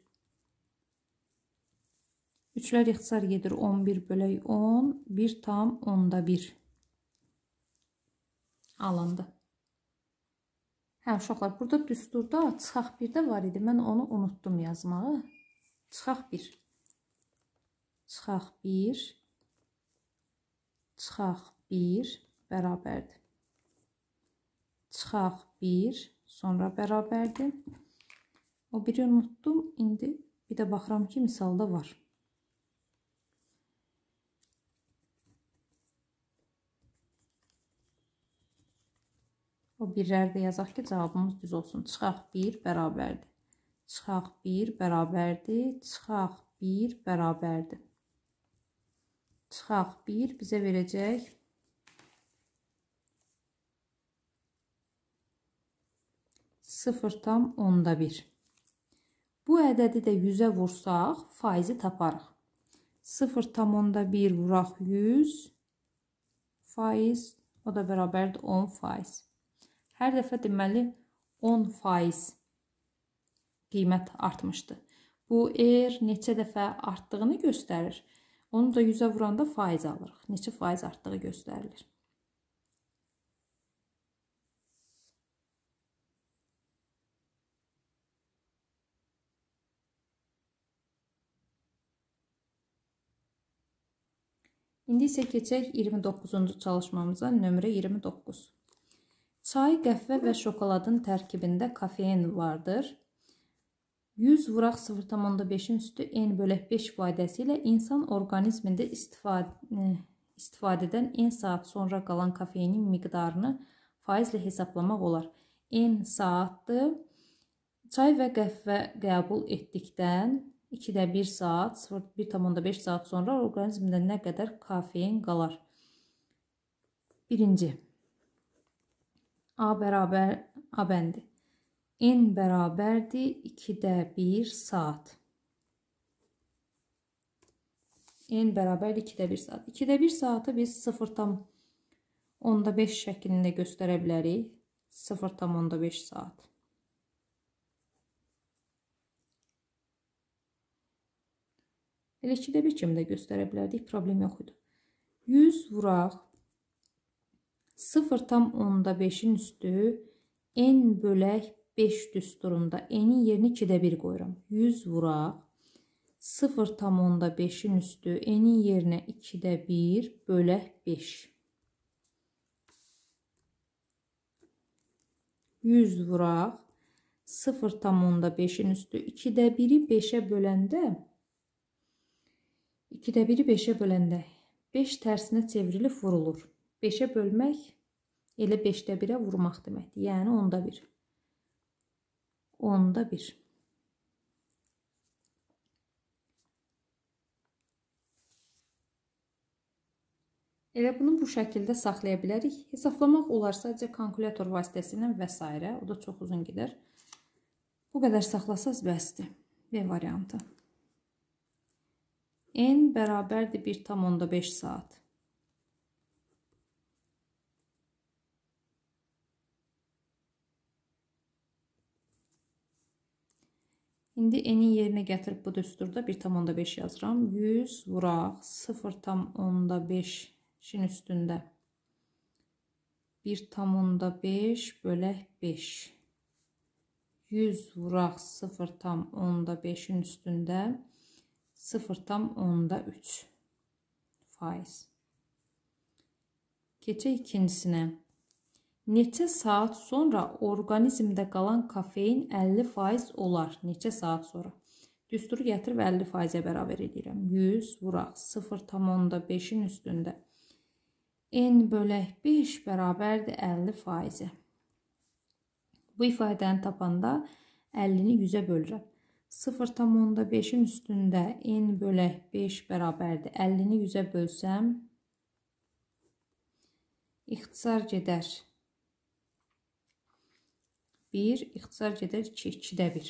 Üçlər ixtisar gedir 11 bölək 10, 1 tam 10-da 1 alındı. Hə, uşaqlar, burada düsturda çıxaq bir də var idi. Mən onu unutdum yazmağı. Çıxaq bir. Çıxaq bir. Çıxaq bir bərabərdir. Çıxaq bir, sonra bərabərdir. O biri unutdum. İndi bir də baxıram ki, misalda var. O birləri də yazaq ki, cavabımız düz olsun. Çıxaq 1 bərabərdir. Çıxaq 1 bərabərdir. Çıxaq 1 bərabərdir. Çıxaq 1 bizə verəcək. Sıfır tam onda bir. Bu ədədi də 100-ə vursaq, faizi taparıq. 0 tam onda 1 vuraq 100 faiz, o da bərabərdir 10 faiz hər dəfə deməli 10% qiymət artmışdı. Bu er neçə dəfə artdığını göstərir. Onu da 100-ə vuranda faiz alırıq. Neçə faiz artdığı göstərilir. İndi isə keçək 29-cu çalışmamıza, nömrə 29. Çay, qəhvə və şokoladın tərkibində kofein vardır. 100 vuraq 0,5-in üstü N bölək 5 faydəsi ilə insan orqanizmində e, istifadə, istifadədən N saat sonra qalan kofeinin miqdarını faizlə hesablamaq olar. N saatdır. Çay və qəhvə qəbul etdikdən 2-də 1 saat, 1,5 saat sonra orqanizmdə nə qədər kofein qalar? Birinci. A bərabər A bəndi. N bərabərdir 2-də 1 saat. N bərabərdir 2-də 1 saat. 2-də 1 saatı biz 0,5 şəklində göstərə bilərik. 0,5 saat. Elə 2-də 1 kimi də göstərə bilərdik. Problem yox idi. 100 vuraq 0,5 0,5-in üstü n bölək 5 düsturunda n-in yerini 2-də 1 qoyuram. 100 vuraq. 0,5-in üstü n-in yerinə 2-də 1 bölək 5. 100 vuraq. 0,5-in üstü 2-də 1-i 5-ə böləndə 2-də 1-i 5-ə böləndə 5 tərsinə çevrilib vurulur. 5-ə bölmək elə 5-də 1-ə vurmaq deməkdir. Yəni 10-da 1. 10-da 1. Elə bunu bu şəkildə saxlaya bilərik. Hesablamaq olar sadəcə kalkulyator vasitəsilə və s. O da çox uzun gedər. Bu qədər saxlasaz bəsdir. B variantı. N bərabərdir 1,5 saat. İndi enin yerinə gətirib bu düsturda 1,5 yazıram. 100 vuraq 0,5-in üstündə 1,5 bölək 5. 100 vuraq 0,5-in üstündə 0,3 faiz. Keçək ikincisinə. Neçə saat sonra orqanizmdə qalan kofein 50% olar? Neçə saat sonra? Düsturu gətir və 50%-ə bərabər edirəm. 100 vuraq 0,5-in üstündə. N bölək 5 bərabərdir 50%-ə. Bu ifadəni tapanda 50-ni 100-ə bölürəm. 0,5-in üstündə n bölək 5 bərabərdir. 50-ni 100-ə bölsəm, ixtisar gedər. 1, ixtisar gedər 2, 2-də 1.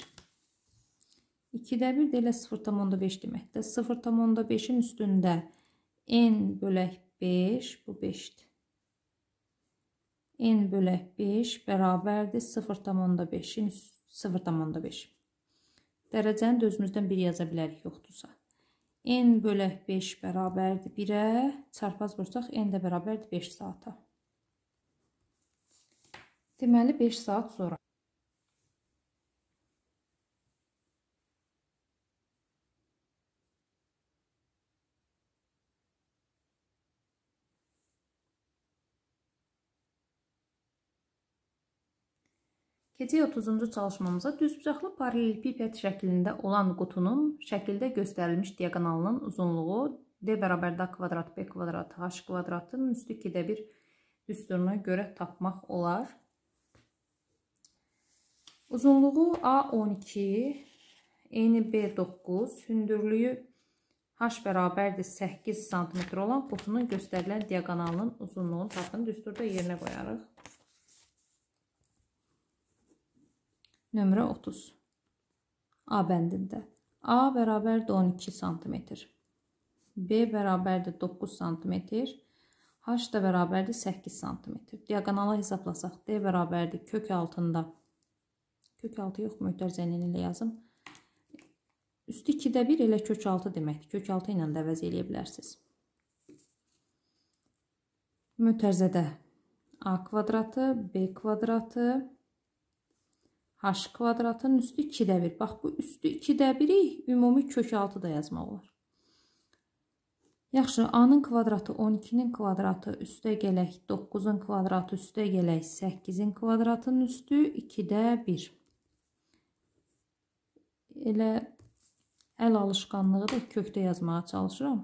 2-də 1 də elə 0,5 deməkdir. 0,5-in üstündə n bölək 5, bu 5-dir. n bölək 5 bərabərdir 0,5-in 0,5. Dərəcəni də özümüzdən 1 yaza bilərik yoxdursa. n bölək 5 bərabərdir 1-ə, çarpaz vursaq n də bərabərdir 5 saata. Deməli 5 saat sonra. Keçək 30-cu çalışmamıza düzbucaqlı paralelpiped şəklində olan qutunun şəkildə göstərilmiş diagonalının uzunluğu d bərabərdə kvadrat b kvadrat h kvadratının üstü 2-də 1 düsturuna görə tapmaq olar. Uzunluğu A12, eni B9, hündürlüyü h bərabərdir 8 sm olan qutunun göstərilən diagonalının uzunluğunu tapın, düsturda yerinə qoyarıq. nömrə 30. A bəndində A bərabərdir 12 sm. B bərabərdir 9 sm. H da bərabərdir 8 sm. Diagonala hesablasaq D bərabərdir kök altında. Kök altı yox, möhtərzənin ilə yazım. Üstü 2-də 1 elə kök altı deməkdir. Kök altı ilə də əvəz eləyə bilərsiniz. Möhtərzədə A kvadratı, B kvadratı, H kvadratın üstü 2-də 1. Bax, bu üstü 2-də 1-i ümumi kök 6 da yazmaq olar. Yaxşı, A-nın kvadratı 12-nin kvadratı üstə gələk 9-un kvadratı üstə gələk 8-in kvadratının üstü 2-də 1. Elə əl alışqanlığı da kökdə yazmağa çalışıram.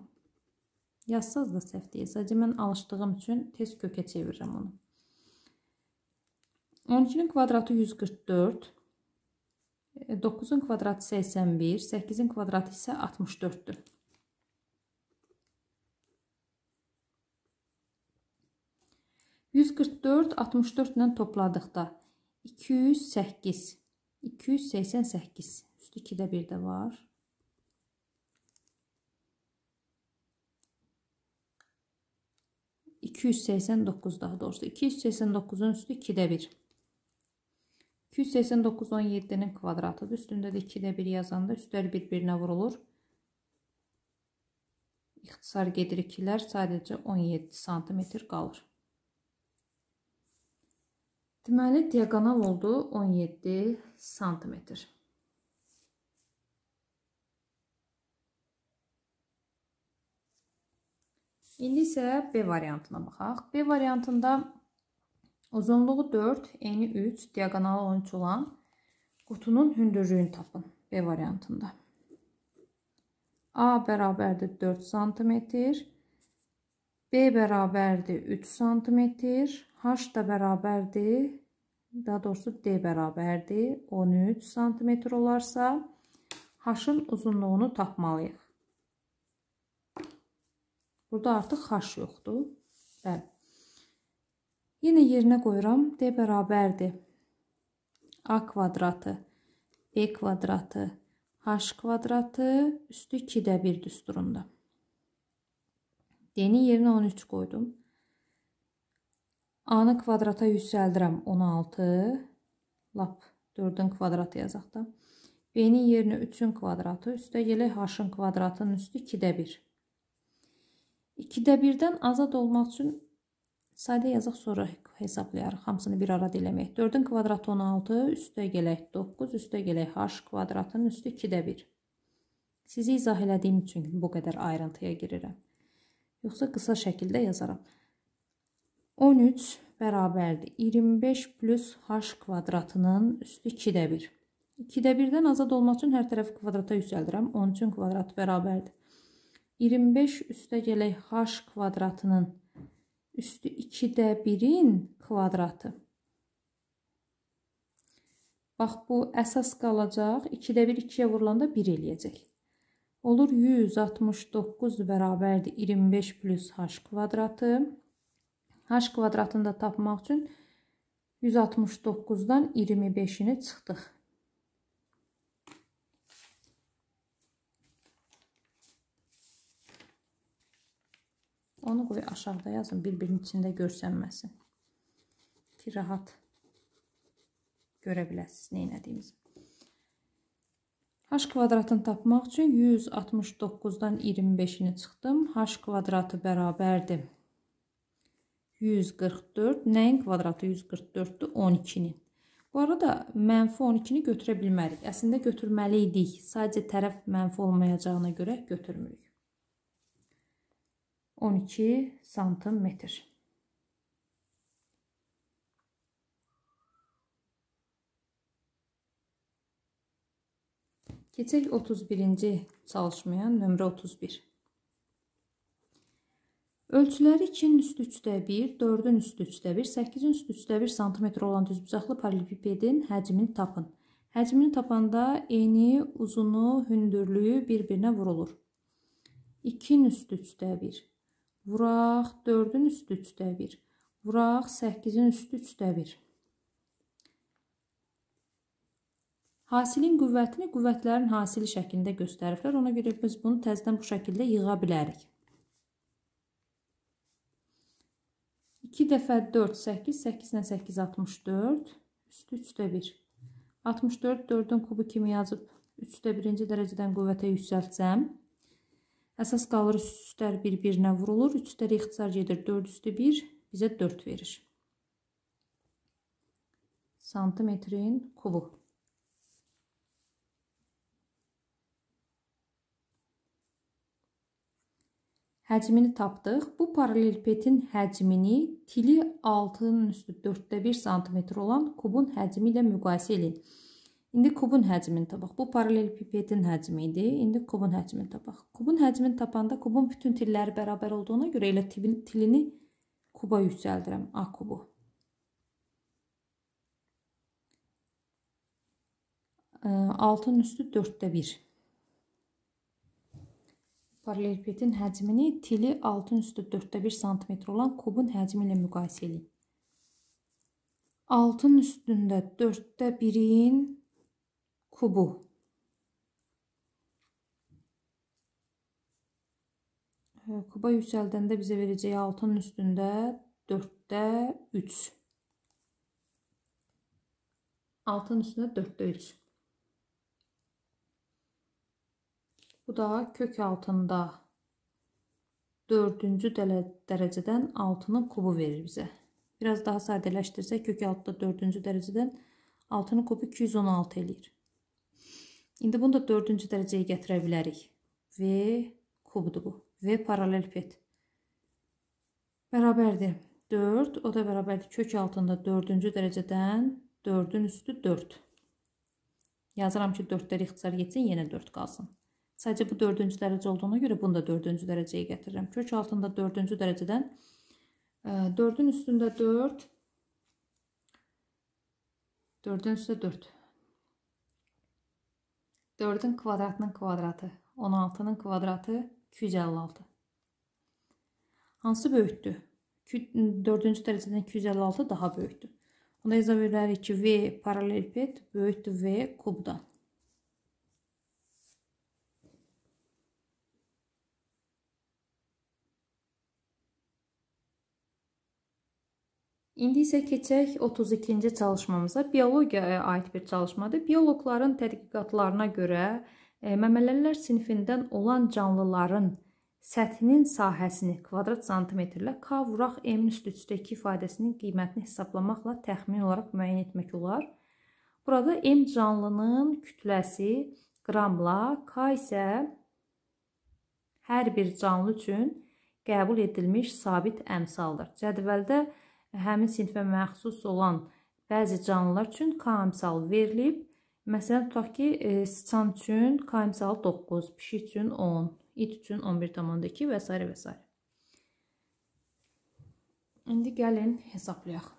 Yazsaz da səhv deyil. Sadəcə mən alışdığım üçün tez kökə çevirirəm onu. 12-nin e, kvadratı 144, 9-un kvadratı 81, 8-in kvadratı isə 64-dür. Yüz qırx dörd, altmış dördlə topladıqda iki yüz səkkiz, iki yüz səksən səkkiz, üstü ikidə bir də var. İki yüz səksən doqquz daha doğrusu, iki yüz səksən doqquzun üstü ikidə bir. 289 17-nin kvadratı üstündə də 2-də 1 yazanda üstlər bir-birinə vurulur. İxtisar gedir 2-lər sadəcə 17 sm qalır. Deməli, diagonal oldu 17 sm. İndi isə B variantına baxaq. B variantında Uzunluğu 4, eni 3, diagonalı 13 olan qutunun hündürlüyünü tapın B variantında. A bərabərdir 4 cm, B bərabərdir 3 cm, H da bərabərdir, daha doğrusu D bərabərdir 13 cm olarsa H-ın uzunluğunu tapmalıyıq. Burada artıq H yoxdur. Bəli. Yenə yerinə qoyuram. D bərabərdir. A kvadratı, B kvadratı, H kvadratı üstü 2-də 1 düsturunda. D-nin yerinə 13 qoydum. A-nı kvadrata yüksəldirəm 16. Lap 4-ün kvadratı yazaq da. B-nin yerinə 3-ün kvadratı, üstə gələk H-ın kvadratının üstü 2-də 1. 2-də 1-dən azad olmaq üçün Sadə yazıq sonra hesablayarıq. Hamısını bir arada eləmək. 4-ün kvadratı 16, üstə gələk 9, üstə gələk h kvadratın üstü 2-də 1. Sizi izah elədiyim üçün bu qədər ayrıntıya girirəm. Yoxsa qısa şəkildə yazaram. 13 bərabərdir. 25 plus h kvadratının üstü 2-də 1. 2-də 1-dən azad olmaq üçün hər tərəfi kvadrata yüksəldirəm. 13-ün kvadratı bərabərdir. 25 üstə gələk h kvadratının üstü 2-də 1 üstü 2-də 1-in kvadratı. Bax, bu əsas qalacaq. 2-də 1 2-yə vurulanda 1 eləyəcək. Olur 169 bərabərdir 25 plus h kvadratı. h kvadratını da tapmaq üçün 169-dan 25-ini çıxdıq. Onu qoy aşağıda yazın, bir-birinin içində görsənməsin. Ki, rahat görə biləsiniz nə elədiyimizi. H kvadratını tapmaq üçün 169-dan 25-ini çıxdım. H kvadratı bərabərdir 144. Nəyin kvadratı 144-dür? 12-nin. Bu arada mənfi 12-ni götürə bilmərik. Əslində götürməli idik. Sadəcə tərəf mənfi olmayacağına görə götürmürük. 12 santimetr. Keçək 31-ci çalışmaya, nömrə 31. Ölçüləri 2-nin üstü 3-də 1, 4-ün üstü 3-də 1, 8-in üstü 3-də 1 sm olan düzbucaqlı paralipipedin həcmini tapın. Həcmini tapanda eni, uzunu, hündürlüyü bir-birinə vurulur. 2-nin üstü 3-də 1. Vuraq 4-ün üstü 3-də 1. Vuraq 8-in üstü 3-də 1. Hasilin qüvvətini qüvvətlərin hasili şəklində göstəriblər. Ona görə biz bunu təzdən bu şəkildə yığa bilərik. 2 dəfə 4, 8, 8 ilə 8, 64, üstü 3-də 1. 64, 4-ün kubu kimi yazıb 3-də 1-ci dərəcədən qüvvətə yüksəltsəm, Əsas qalır üstlər bir-birinə vurulur. Üçlər ixtisar gedir. 4 üstü 1 bizə 4 verir. Santimetrin kubu. Həcmini tapdıq. Bu paralelpetin həcmini tili 6-nın üstü 4-də 1 santimetr olan kubun həcmi ilə müqayisə edin. İndi kubun həcmini tapaq. Bu paralelpipedin həcmi idi. İndi kubun həcmini tapaq. Kubun həcmini tapanda kubun bütün tilləri bərabər olduğuna görə elə tilini kuba yüksəldirəm. A kubu. Altın üstü 4-də 1. Paralelpipedin həcmini tili altın üstü 4-də 1 sm olan kubun həcmi ilə müqayisə edin. Altın üstündə 4-də 1-in kubu. Ee, Kuba yükseldende bize vereceği altın üstünde 4'te 3. Altın üstünde 4'te 3. Bu da kök altında 4. dereceden altının kubu verir bize. Biraz daha sadeleştirsek kök altında 4. dereceden altının kubu 216 eləyir. İndi bunu da dördüncü dərəcəyə gətirə bilərik. V kubdur bu. V paralelpet. Bərabərdir. 4, o da bərabərdir. Kök altında dördüncü dərəcədən dördün üstü 4. Yazıram ki, 4-lər ixtisar getsin, yenə 4 qalsın. Sadəcə bu dördüncü dərəcə olduğuna görə bunu da dördüncü dərəcəyə gətirirəm. Kök altında dördüncü dərəcədən e, dördün üstündə 4, dördün üstündə 4. 4-ün kvadratının kvadratı 16-nın kvadratı 256. Hansı böyükdür? 4-cü dərəcədən 256 daha böyükdür. Onda izah edirik ki, V paralelipet böyükdür V kubdan. İndi isə keçək 32-ci çalışmamıza. Biologiyaya e, aid bir çalışmadır. Bioloqların tədqiqatlarına görə e, məmələrlər sinifindən olan canlıların səthinin sahəsini kvadrat santimetrlə k vuraq m üstü 2 ifadəsinin qiymətini hesablamaqla təxmin olaraq müəyyən etmək olar. Burada m canlının kütləsi qramla, k isə hər bir canlı üçün qəbul edilmiş sabit əmsaldır. Cədvəldə həmin sinfə məxsus olan bəzi canlılar üçün K əmsalı verilib. Məsələn, tutaq ki, e, sıçan üçün K əmsalı 9, pişik üçün 10, it üçün 11.2 və s. və s. İndi gəlin hesablayaq.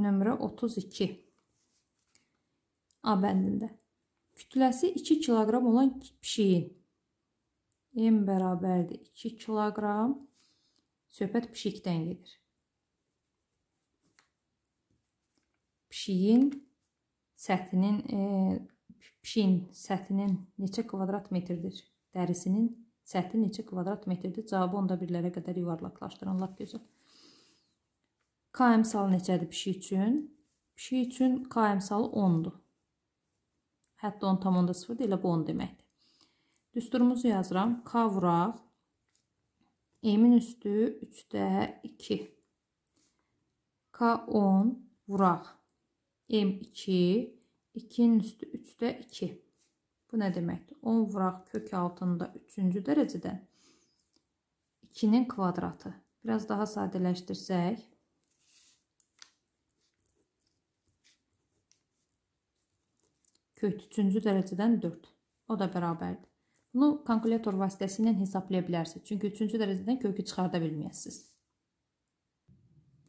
Nömrə 32. A bəndində. Kütləsi 2 kiloqram olan pişiyin M bərabərdir 2 kiloqram. Söhbət pişikdən gedir. Pişiyin səthinin e, pişiyin səthinin neçə kvadrat metrdir? Dərisinin səthi neçə kvadrat metrdir? Cavabı onda birlərə qədər yuvarlaqlaşdırın. Lap gözəl. K əmsalı neçədir pişik üçün? Pişik üçün K əmsalı 10-dur. Hətta 10,0 elə bu 10 deməkdir. Düsturumuzu yazıram. K vuraq. M-in üstü 3-də 2. K 10 vuraq. M 2. 2-nin üstü 3-də 2. Bu nə deməkdir? 10 vuraq kök altında 3-cü dərəcədə 2-nin kvadratı. Biraz daha sadələşdirsək. Kök 3-cü dərəcədən 4. O da bərabərdir. Bunu kalkulyator vasitəsilə hesablaya bilərsiniz. Çünki üçüncü dərəcədən kökü çıxarda bilməyəsiniz.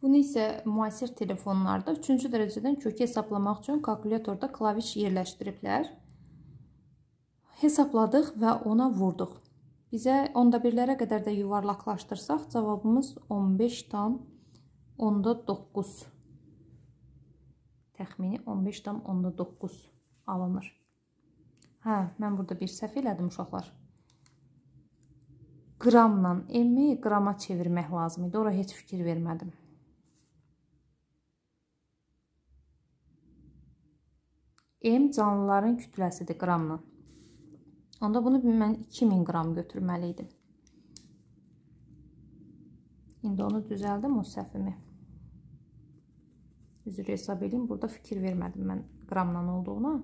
Bunu isə müasir telefonlarda üçüncü dərəcədən kökü hesablamaq üçün kalkulyatorda klaviş yerləşdiriblər. Hesabladıq və ona vurduq. Bizə onda birlərə qədər də yuvarlaqlaşdırsaq, cavabımız 15 tam onda 9. Təxmini 15 tam onda 9 alınır. Hə, mən burada bir səhv elədim uşaqlar. Qramla M-i qrama çevirmək lazım idi. Ora heç fikir vermədim. M canlıların kütləsidir qramla. Onda bunu mən 2000 qram götürməli idim. İndi onu düzəldim o səhvimi. Üzr hesab edeyim. Burada fikir vermədim mən qramla olduğuna.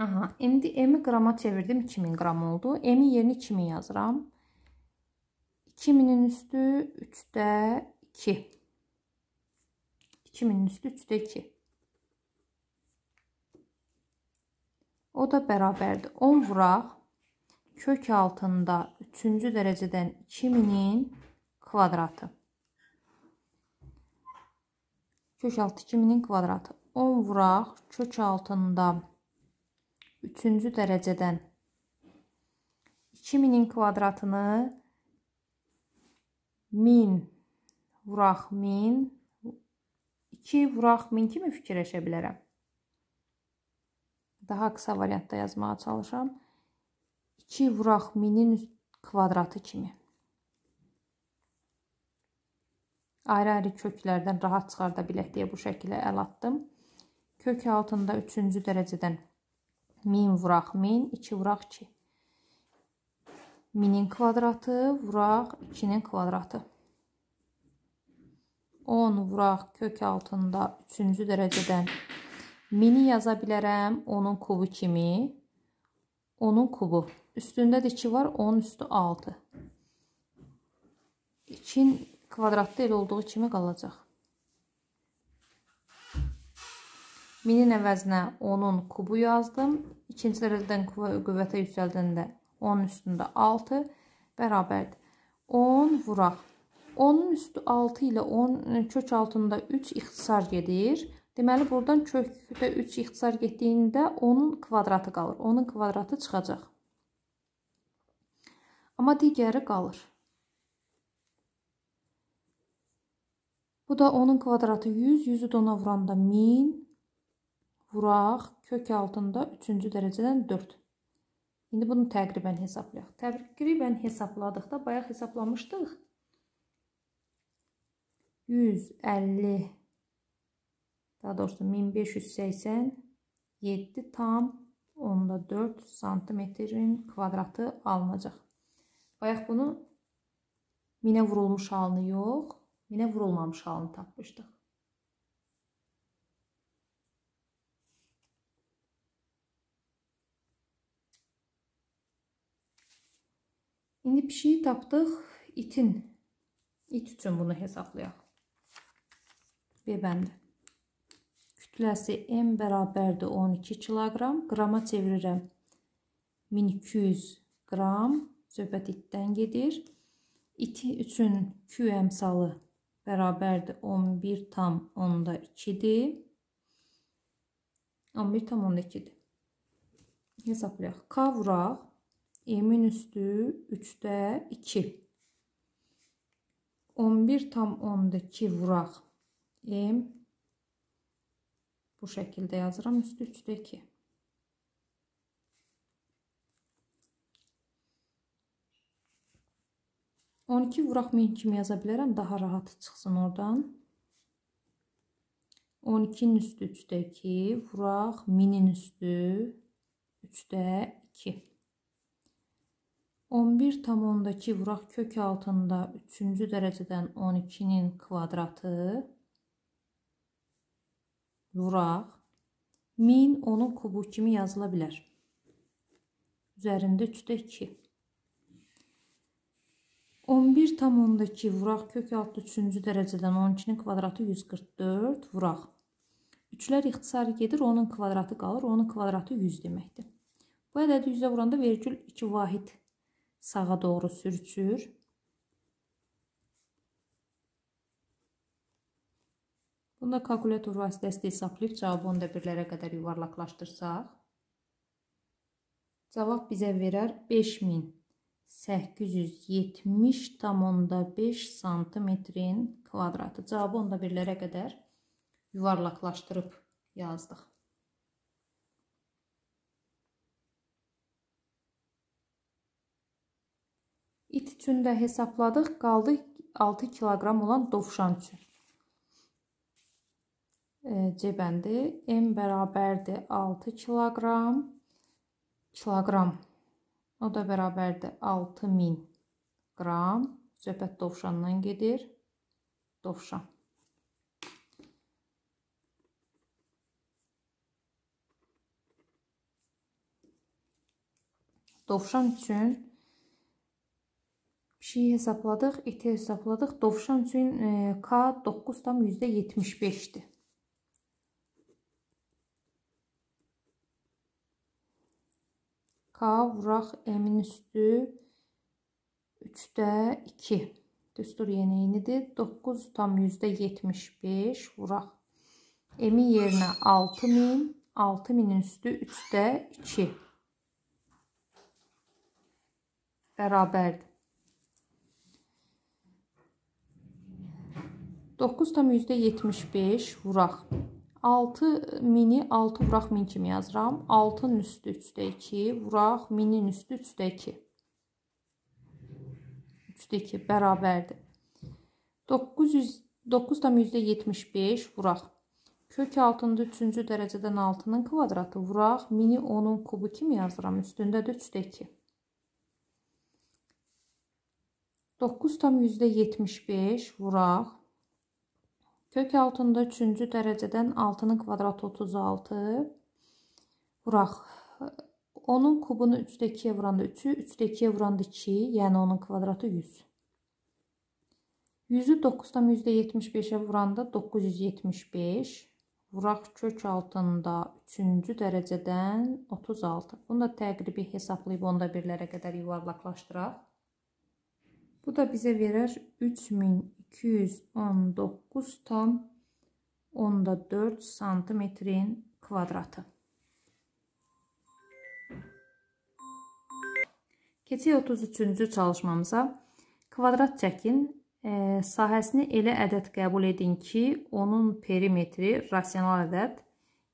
Aha, indi M-i qrama çevirdim 2000 qram oldu. M-i yerini 2000 yazıram. 2000-in üstü 3-də 2. 2000-in üstü 3-də 2. O da bərabərdir. 10 vuraq kök altında 3-cü dərəcədən 2000-in kvadratı. Kök altı 2000-in kvadratı. 10 vuraq kök altında 3 üçüncü dərəcədən 2000-in kvadratını 1000 vuraq 1000 2 vuraq 1000 kimi fikirləşə bilərəm. Daha qısa variantda yazmağa çalışıram. 2 vuraq 1000-in kvadratı kimi. Ayrı-ayrı köklərdən rahat çıxarda bilək deyə bu şəkilə əl atdım. Kök altında 3-cü dərəcədən 1000 1000 vuraq 1000, 2 vuraq 2. 1000-in kvadratı vuraq 2-nin kvadratı. 10 vuraq kök altında 3-cü dərəcədən 1000-i yaza bilərəm 10-un kubu kimi. 10-un kubu. Üstündə də 2 var, 10 üstü 6. 2-nin kvadratda elə olduğu kimi qalacaq. 1000-in əvəzinə 10-un kubu yazdım. İkinci dərəcədən qüvvətə yüksəldəndə 10-un üstündə 6 bərabərdir. 10 vuraq. 10-un üstü 6 ilə 10 kök altında 3 ixtisar gedir. Deməli, buradan kökdə 3 ixtisar getdiyində 10-un kvadratı qalır. 10-un kvadratı çıxacaq. Amma digəri qalır. Bu da 10-un kvadratı 100, 100-ü də ona vuranda 1000, vuraq kök altında 3-cü dərəcədən 4. İndi bunu təqribən hesablayaq. Təqribən hesabladıqda bayaq hesablamışdıq. 150 daha doğrusu 1587 tam onda 4 santimetrin kvadratı alınacaq. Bayaq bunu minə vurulmuş halını yox, minə vurulmamış halını tapmışdıq. İndi pişiyi tapdıq itin. İt üçün bunu hesablayaq. B bəndi. Kütləsi M bərabərdir 12 kq. Qrama çevirirəm. 1200 qram. Söhbət itdən gedir. İti üçün Q əmsalı bərabərdir 11 tam onda 2-dir. 11 tam onda 2-dir. Hesablayaq. K vuraq. M-in üstü 3'də 2. 11 tam 10-dakı vuraq. M bu şəkildə yazıram. Üstü 3-də 2. On iki vuraq min kimi yaza bilərəm. Daha rahat çıxsın oradan. 12-nin üstü 3-də 2. Vuraq minin üstü 3-də 2. 11,2 vuraq kök altında 3-cü dərəcədən 12-nin kvadratı vuraq 1000 onun kubu kimi yazıla bilər. Üzərində 3-də 2. 11,2 vuraq kök altı 3-cü dərəcədən 12-nin kvadratı 144 vuraq. Üçlər ixtisarı gedir, onun kvadratı qalır, onun kvadratı 100 deməkdir. Bu ədədi 100-ə vuranda vergül 2 vahid sağa doğru sürçür. Bunda kalkulator vasitəsilə hesablayıb cavabı 10 birlərə qədər yuvarlaqlaşdırsaq, cavab bizə verər 5870,5 santimetrin kvadratı. Cavabı 10 birlərə qədər yuvarlaqlaşdırıb yazdıq. İt üçün də hesabladıq, qaldı 6 kiloqram olan dovşan üçün. E, C bəndi M bərabərdir 6 kiloqram. Kiloqram o da bərabərdir 6000 qram. Söhbət dovşandan gedir. Dovşan. Dovşan üçün kişiyi hesabladıq, iti hesabladıq. Dovşan üçün e, K 9,75-dir. K vuraq M-in üstü 3-də 2. Düstur yeni eynidir. 9,75 vuraq. M-in yerinə 6000, 6000-in üstü 3-də 2. Bərabərdir. 9,75 vuraq. 6 mini 6 vuraq 1000 kimi yazıram. 6-nın üstü 3-də 2 vuraq 1000-in üstü 3-də 2. 3-də 2 bərabərdir. 9,75 vuraq. Kök altında 3-cü dərəcədən 6-nın kvadratı vuraq. Mini 10-un kubu kimi yazıram. Üstündə də 3-də 2. 9,75 vuraq. Kök altında üçüncü dərəcədən 6-nın kvadratı 36. Vuraq. 10-un kubunu 3-də 2-yə vuranda 3-ü, 3-də 2-yə vuranda 2, yəni 10-un kvadratı 100. 100-ü 9-dan %75-ə vuranda 975. Vuraq kök altında 3-cü dərəcədən 36. Bunu da təqribi hesablayıb onda birlərə qədər yuvarlaqlaşdıraq. Bu da bizə verər 3200. 219 tam onda 4 santimetrin kvadratı. Keçək 33-cü çalışmamıza. Kvadrat çəkin e, sahəsini elə ədəd qəbul edin ki, onun perimetri rasional ədəd,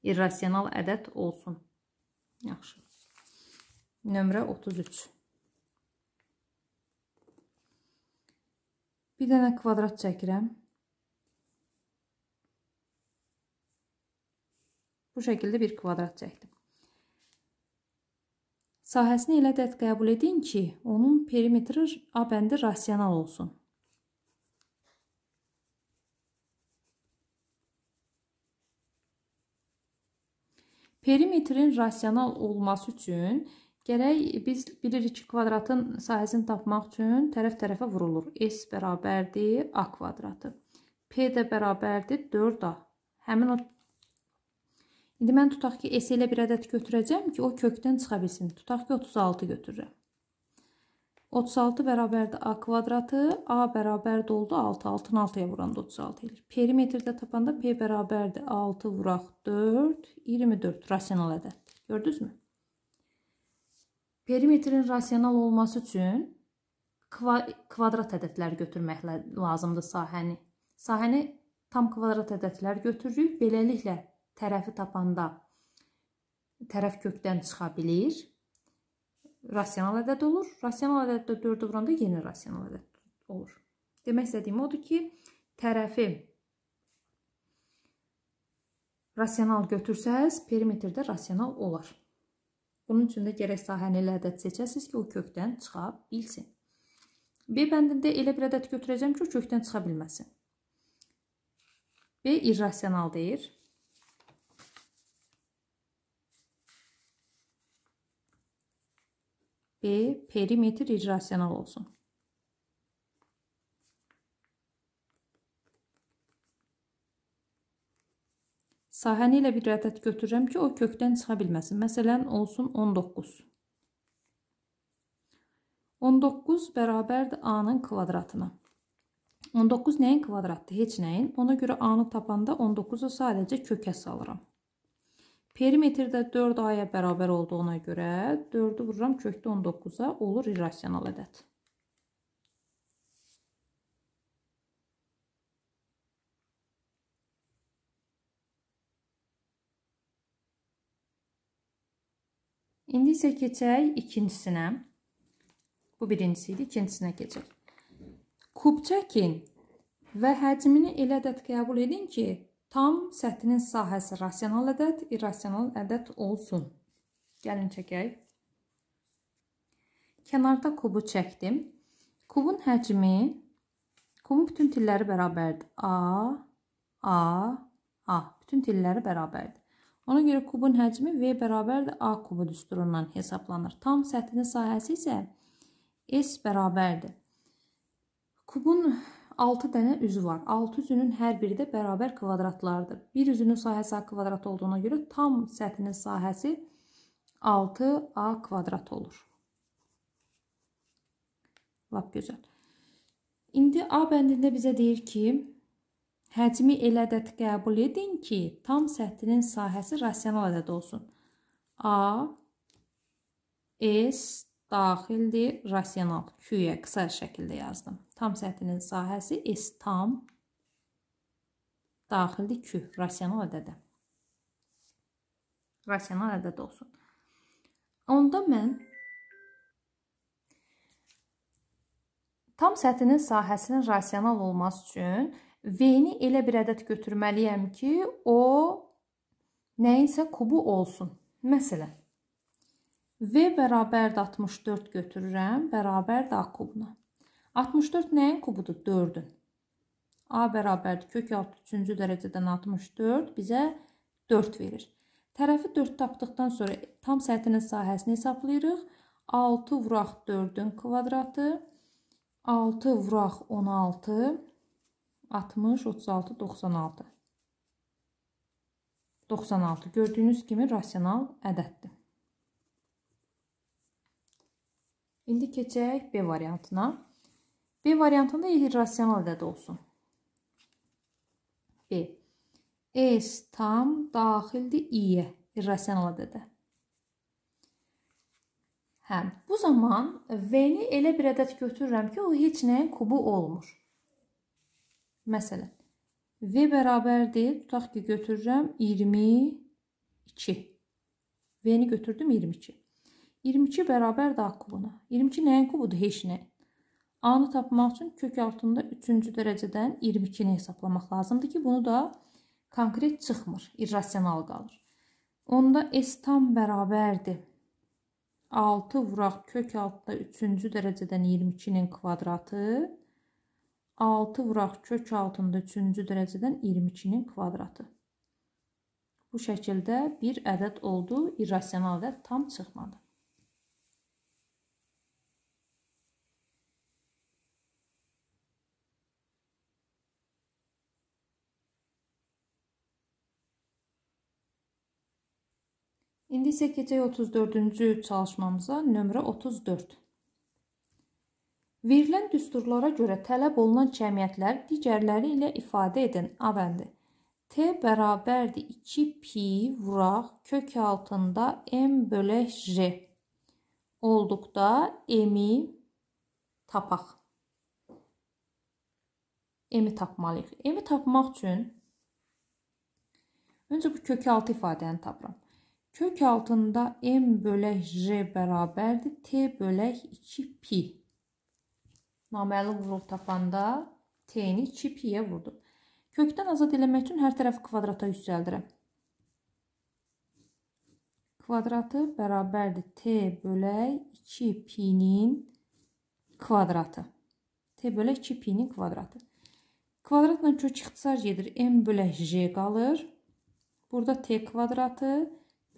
irrasional ədəd olsun. Yaxşı. Nömrə 33. Bir dənə kvadrat çəkirəm. Bu şəkildə bir kvadrat çəkdim. Sahəsini elə dət qəbul edin ki, onun perimetri A bəndi rasional olsun. Perimetrin rasional olması üçün Gərək biz bilirik ki, kvadratın sahəsini tapmaq üçün tərəf-tərəfə vurulur. S bərabərdir A kvadratı. P də bərabərdir 4A. Həmin o İndi mən tutaq ki, S elə bir ədəd götürəcəm ki, o kökdən çıxa bilsin. Tutaq ki, 36 götürürəm. 36 bərabərdir A kvadratı, A bərabərdir oldu 6, 6-ın 6-ya vuranda 36 edir. Perimetrdə tapanda P bərabərdir 6 vuraq 4, 24 rasional ədəddir. Gördünüzmü? Perimetrin rasional olması üçün kva kvadrat ədədlər götürmək lazımdır sahəni. Sahəni tam kvadrat ədədlər götürürük. Beləliklə tərəfi tapanda tərəf kökdən çıxa bilir. Rasional ədəd olur. Rasional ədəddə 4-ü vuranda yeni rasional ədəd olur. Demək istədiyim odur ki, tərəfi rasional götürsəz, perimetrdə rasional olar. Bunun üçün də gərək sahəni elə ədəd seçəsiz ki, o kökdən çıxa bilsin. B bəndində elə bir ədəd götürəcəm ki, o kökdən çıxa bilməsin. B irrasional deyir. B perimetr irrasional olsun. sahəni ilə bir rədət götürürəm ki, o kökdən çıxa bilməsin. Məsələn, olsun 19. 19 bərabərdir A-nın kvadratına. 19 nəyin kvadratdır? Heç nəyin. Ona görə A-nı tapanda 19-u sadəcə kökə salıram. Perimetrdə 4 A-ya bərabər olduğuna görə 4-ü vururam kökdə 19-a, olur irrasional ədəd. İndi isə keçək ikincisinə. Bu birincisi idi, ikincisinə keçək. Kub çəkin və həcmini elə ədəd qəbul edin ki, tam səthinin sahəsi rasional ədəd, irrasional ədəd olsun. Gəlin çəkək. Kənarda kubu çəkdim. Kubun həcmi, kubun bütün tilləri bərabərdir. A, A, A. Bütün tilləri bərabərdir. Ona görə kubun həcmi V bərabərdir A kubu düsturundan hesablanır. Tam səthinin sahəsi isə S bərabərdir. Kubun 6 dənə üzü var. 6 üzünün hər biri də bərabər kvadratlardır. Bir üzünün sahəsi A kvadrat olduğuna görə tam səthinin sahəsi 6A kvadrat olur. Lap gözəl. İndi A bəndində bizə deyir ki, Həcmi elə ədəd qəbul edin ki, tam səthinin sahəsi rasional ədəd olsun. A, S daxildir, rasional. Q-yə qısa şəkildə yazdım. Tam səthinin sahəsi S tam daxildir Q, rasional ədədə. Rasional ədəd olsun. Onda mən tam səthinin sahəsinin rasional olması üçün V-ni elə bir ədəd götürməliyəm ki, o nəyinsə kubu olsun. Məsələn, V bərabərdir 64 götürürəm, bərabərdir A kubuna. 64 nəyin kubudur? 4-ün. A bərabərdir kök 6 3-cü dərəcədən 64 bizə 4 verir. Tərəfi 4 tapdıqdan sonra tam səthinin sahəsini hesablayırıq. 6 vuraq 4-ün kvadratı, 6 vuraq 16, 60, 36, 96. 96 gördüyünüz kimi rasional ədəddir. İndi keçək B variantına. B variantında irrasional ədəd olsun. B. S tam daxildir İ'yə, irrasional ədədə. Hə, bu zaman V-ni elə bir ədəd götürürəm ki, o heç nəyin kubu olmur. Məsələn, V bərabərdir, tutaq ki, götürürəm 22. V-ni götürdüm 22. 22 bərabərdir A kubuna. 22 nəyin kubudur? Heç nəyin. A-nı tapmaq üçün kök altında 3-cü dərəcədən 22-ni hesablamaq lazımdır ki, bunu da konkret çıxmır, irrasional qalır. Onda S tam bərabərdir. 6 vuraq kök altında 3-cü dərəcədən 22-nin kvadratı 6 vuraq kök altında 3-cü dərəcədən 22-nin kvadratı. Bu şəkildə bir ədəd oldu, irrasional ədəd tam çıxmadı. İndi isə keçək 34-cü çalışmamıza, nömrə 34. Verilən düsturlara görə tələb olunan cəmiyyətlər digərləri ilə ifadə edən avəndi. T bərabərdir 2 pi vuraq kök altında m bölək j olduqda m-i tapaq. M-i tapmalıyıq. M-i tapmaq üçün öncə bu kök altı ifadəni tapıram. Kök altında m bölək j bərabərdir t bölək 2 pi naməlum vurğu tapanda T-ni çip Y vurdum. Kökdən azad eləmək üçün hər tərəfi kvadrata yüksəldirəm. Kvadratı bərabərdir T bölək 2 pi-nin kvadratı. T bölək 2 pi-nin kvadratı. Kvadratla kök ixtisar gedir. M bölək J qalır. Burada T kvadratı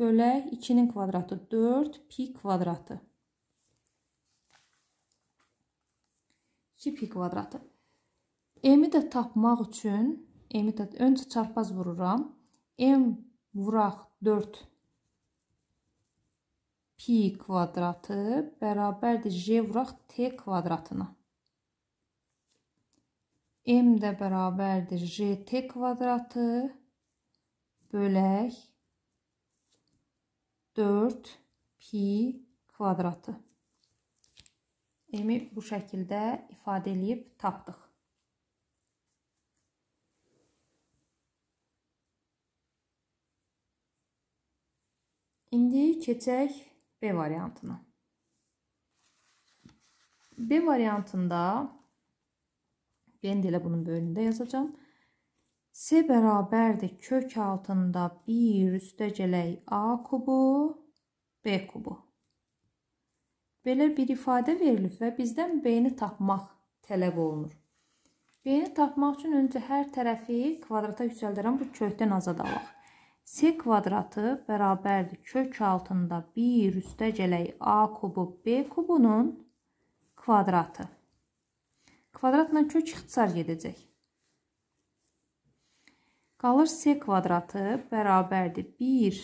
bölək 2-nin kvadratı 4 pi kvadratı. 2pi kvadratı. M-i də tapmaq üçün, M-i də öncə çarpaz vururam. M vuraq 4 pi kvadratı bərabərdir j vuraq t kvadratına. M də bərabərdir jt kvadratı bölək 4 pi kvadratı. M-i bu şəkildə ifadə eləyib tapdıq. İndi keçək B variantına. B variantında ben yəni də elə bunun bölümündə yazacağam. S bərabərdir kök altında 1 üstə gələk A kubu B kubu belə bir ifadə verilib və bizdən B-ni tapmaq tələb olunur. B-ni tapmaq üçün öncə hər tərəfi kvadrata yüksəldirəm, bu kökdən azad alaq. S kvadratı bərabərdir kök altında 1 üstə gələk A kubu B kubunun kvadratı. Kvadratla kök ixtisar gedəcək. Qalır S kvadratı bərabərdir 1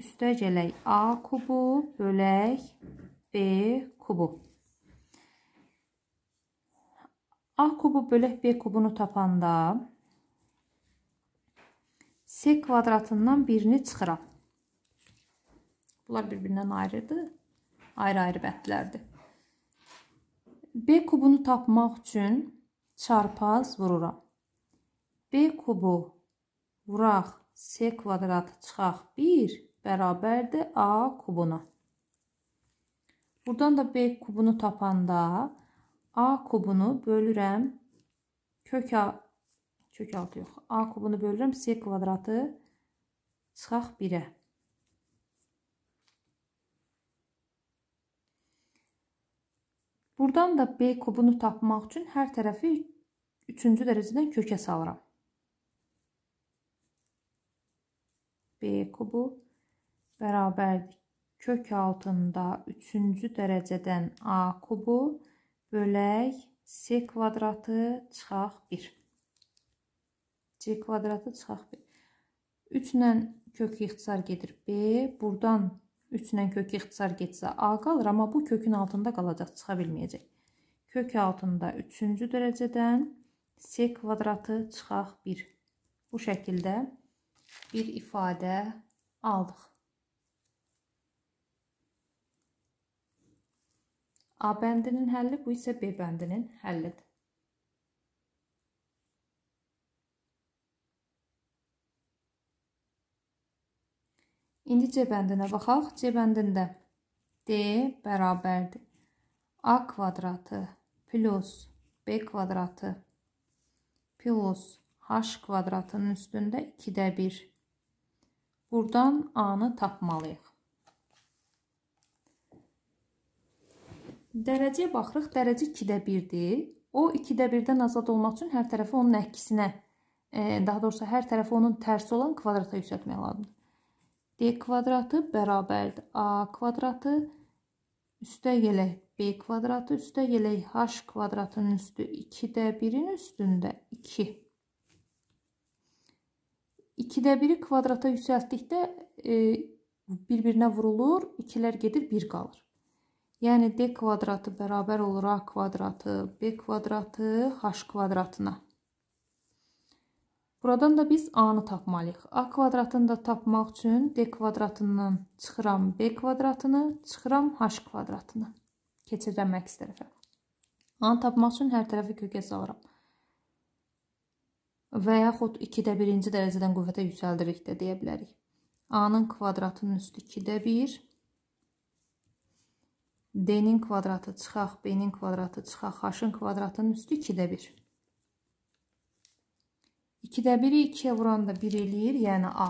üstə gələk A kubu bölək B kubu. A kubu bölək B kubunu tapanda S kvadratından birini çıxıram. Bunlar bir-birindən ayrıdır. Ayrı-ayrı bəndlərdir. B kubunu tapmaq üçün çarpaz vururam. B kubu vuraq S kvadratı çıxaq 1 bərabərdir A kubuna. Buradan da B kubunu tapanda A kubunu bölürəm. Kök A kök altı yox. A kubunu bölürəm. C kvadratı çıxaq 1-ə. Buradan da B kubunu tapmaq üçün hər tərəfi üçüncü dərəcədən kökə salıram. B kubu bərabərdir kök altında 3-cü dərəcədən a kubu bölək c kvadratı çıxaq 1. c kvadratı çıxaq 1. 3 ilə kök ixtisar gedir b. Buradan 3 ilə kök ixtisar getsə a qalır, amma bu kökün altında qalacaq, çıxa bilməyəcək. Kök altında 3-cü dərəcədən c kvadratı çıxaq 1. Bu şəkildə bir ifadə aldıq. A bəndinin həlli, bu isə B bəndinin həllidir. İndi C bəndinə baxaq. C bəndində D bərabərdir. A kvadratı plus B kvadratı plus H kvadratının üstündə 2-də 1. Buradan A-nı tapmalıyıq. Dərəcəyə baxırıq. Dərəcə 2-də 1-dir. O 2-də 1-dən azad olmaq üçün hər tərəfi onun əksinə, e, daha doğrusu hər tərəfi onun tərsi olan kvadrata yüksəltmək lazımdır. D kvadratı bərabərdir A kvadratı üstə gələk B kvadratı üstə gələk H kvadratının üstü 2-də 1-in üstündə 2. 2-də 1-i kvadrata yüksəltdikdə e, bir-birinə vurulur, 2-lər gedir, 1 qalır. Yəni b kvadratı bərabər olur a kvadratı, b kvadratı h kvadratına. Buradan da biz a-nı tapmalıyıq. a kvadratını da tapmaq üçün d kvadratından çıxıram b kvadratını, çıxıram h kvadratını. Keçirəm əks tərəfə. A-nı tapmaq üçün hər tərəfi kökə salıram. Və yaxud 2-də 1-ci dərəcədən qüvvətə yüksəldirik də deyə bilərik. A-nın kvadratının üstü 2-də 1 D-nin kvadratı çıxaq, B-nin kvadratı çıxaq, H-ın kvadratının üstü 2-də 1. 2-də 1-i 2-yə vuran da 1 eləyir, yəni A.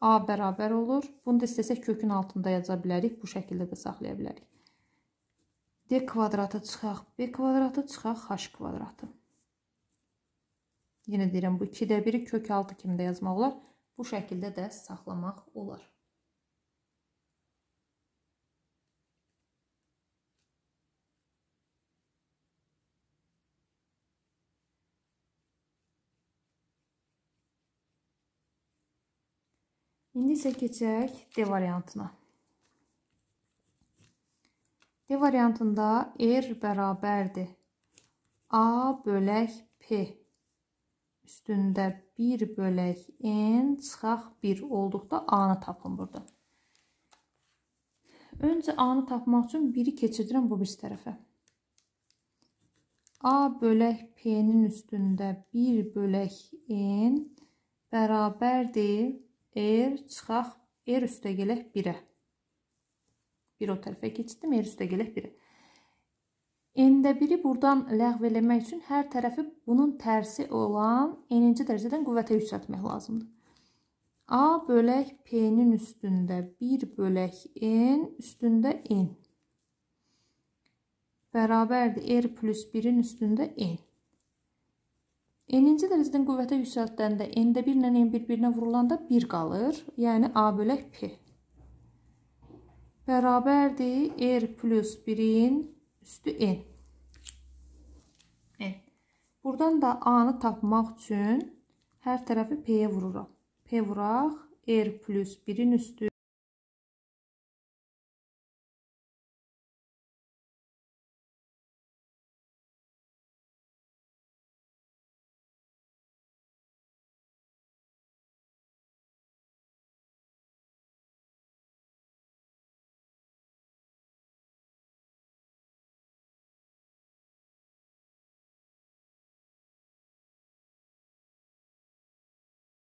A bərabər olur. Bunu da istəsək kökün altında yaza bilərik, bu şəkildə də saxlaya bilərik. D kvadratı çıxaq, B kvadratı çıxaq, H kvadratı. Yenə deyirəm, bu 2-də 1-i kök altı kimi də yazmaq olar. Bu şəkildə də saxlamaq olar. İndi isə keçək D variantına. D variantında R bərabərdir. A bölək P üstündə 1 bölək N çıxaq 1 olduqda A-nı tapın burada. Öncə A-nı tapmaq üçün 1-i keçirdirəm bu birisi tərəfə. A bölək P-nin üstündə 1 bölək N bərabərdir R çıxaq. R üstə gələk 1-ə. 1 o tərəfə keçdim. R üstə gələk 1-ə. N-də 1-i buradan ləğv eləmək üçün hər tərəfi bunun tərsi olan n-ci dərəcədən qüvvətə yüksəltmək lazımdır. A bölək P-nin üstündə 1 bölək n üstündə n. Bərabərdir R plus 1-in üstündə n. N-ci dərəcədən qüvvətə yüksəltdəndə N-də 1 ilə N1 bir-birinə vurulanda 1 qalır. Yəni A bölək P. Bərabərdir R plus 1-in üstü N. N. Buradan da A-nı tapmaq üçün hər tərəfi P-yə vururam. P vuraq. R plus 1-in üstü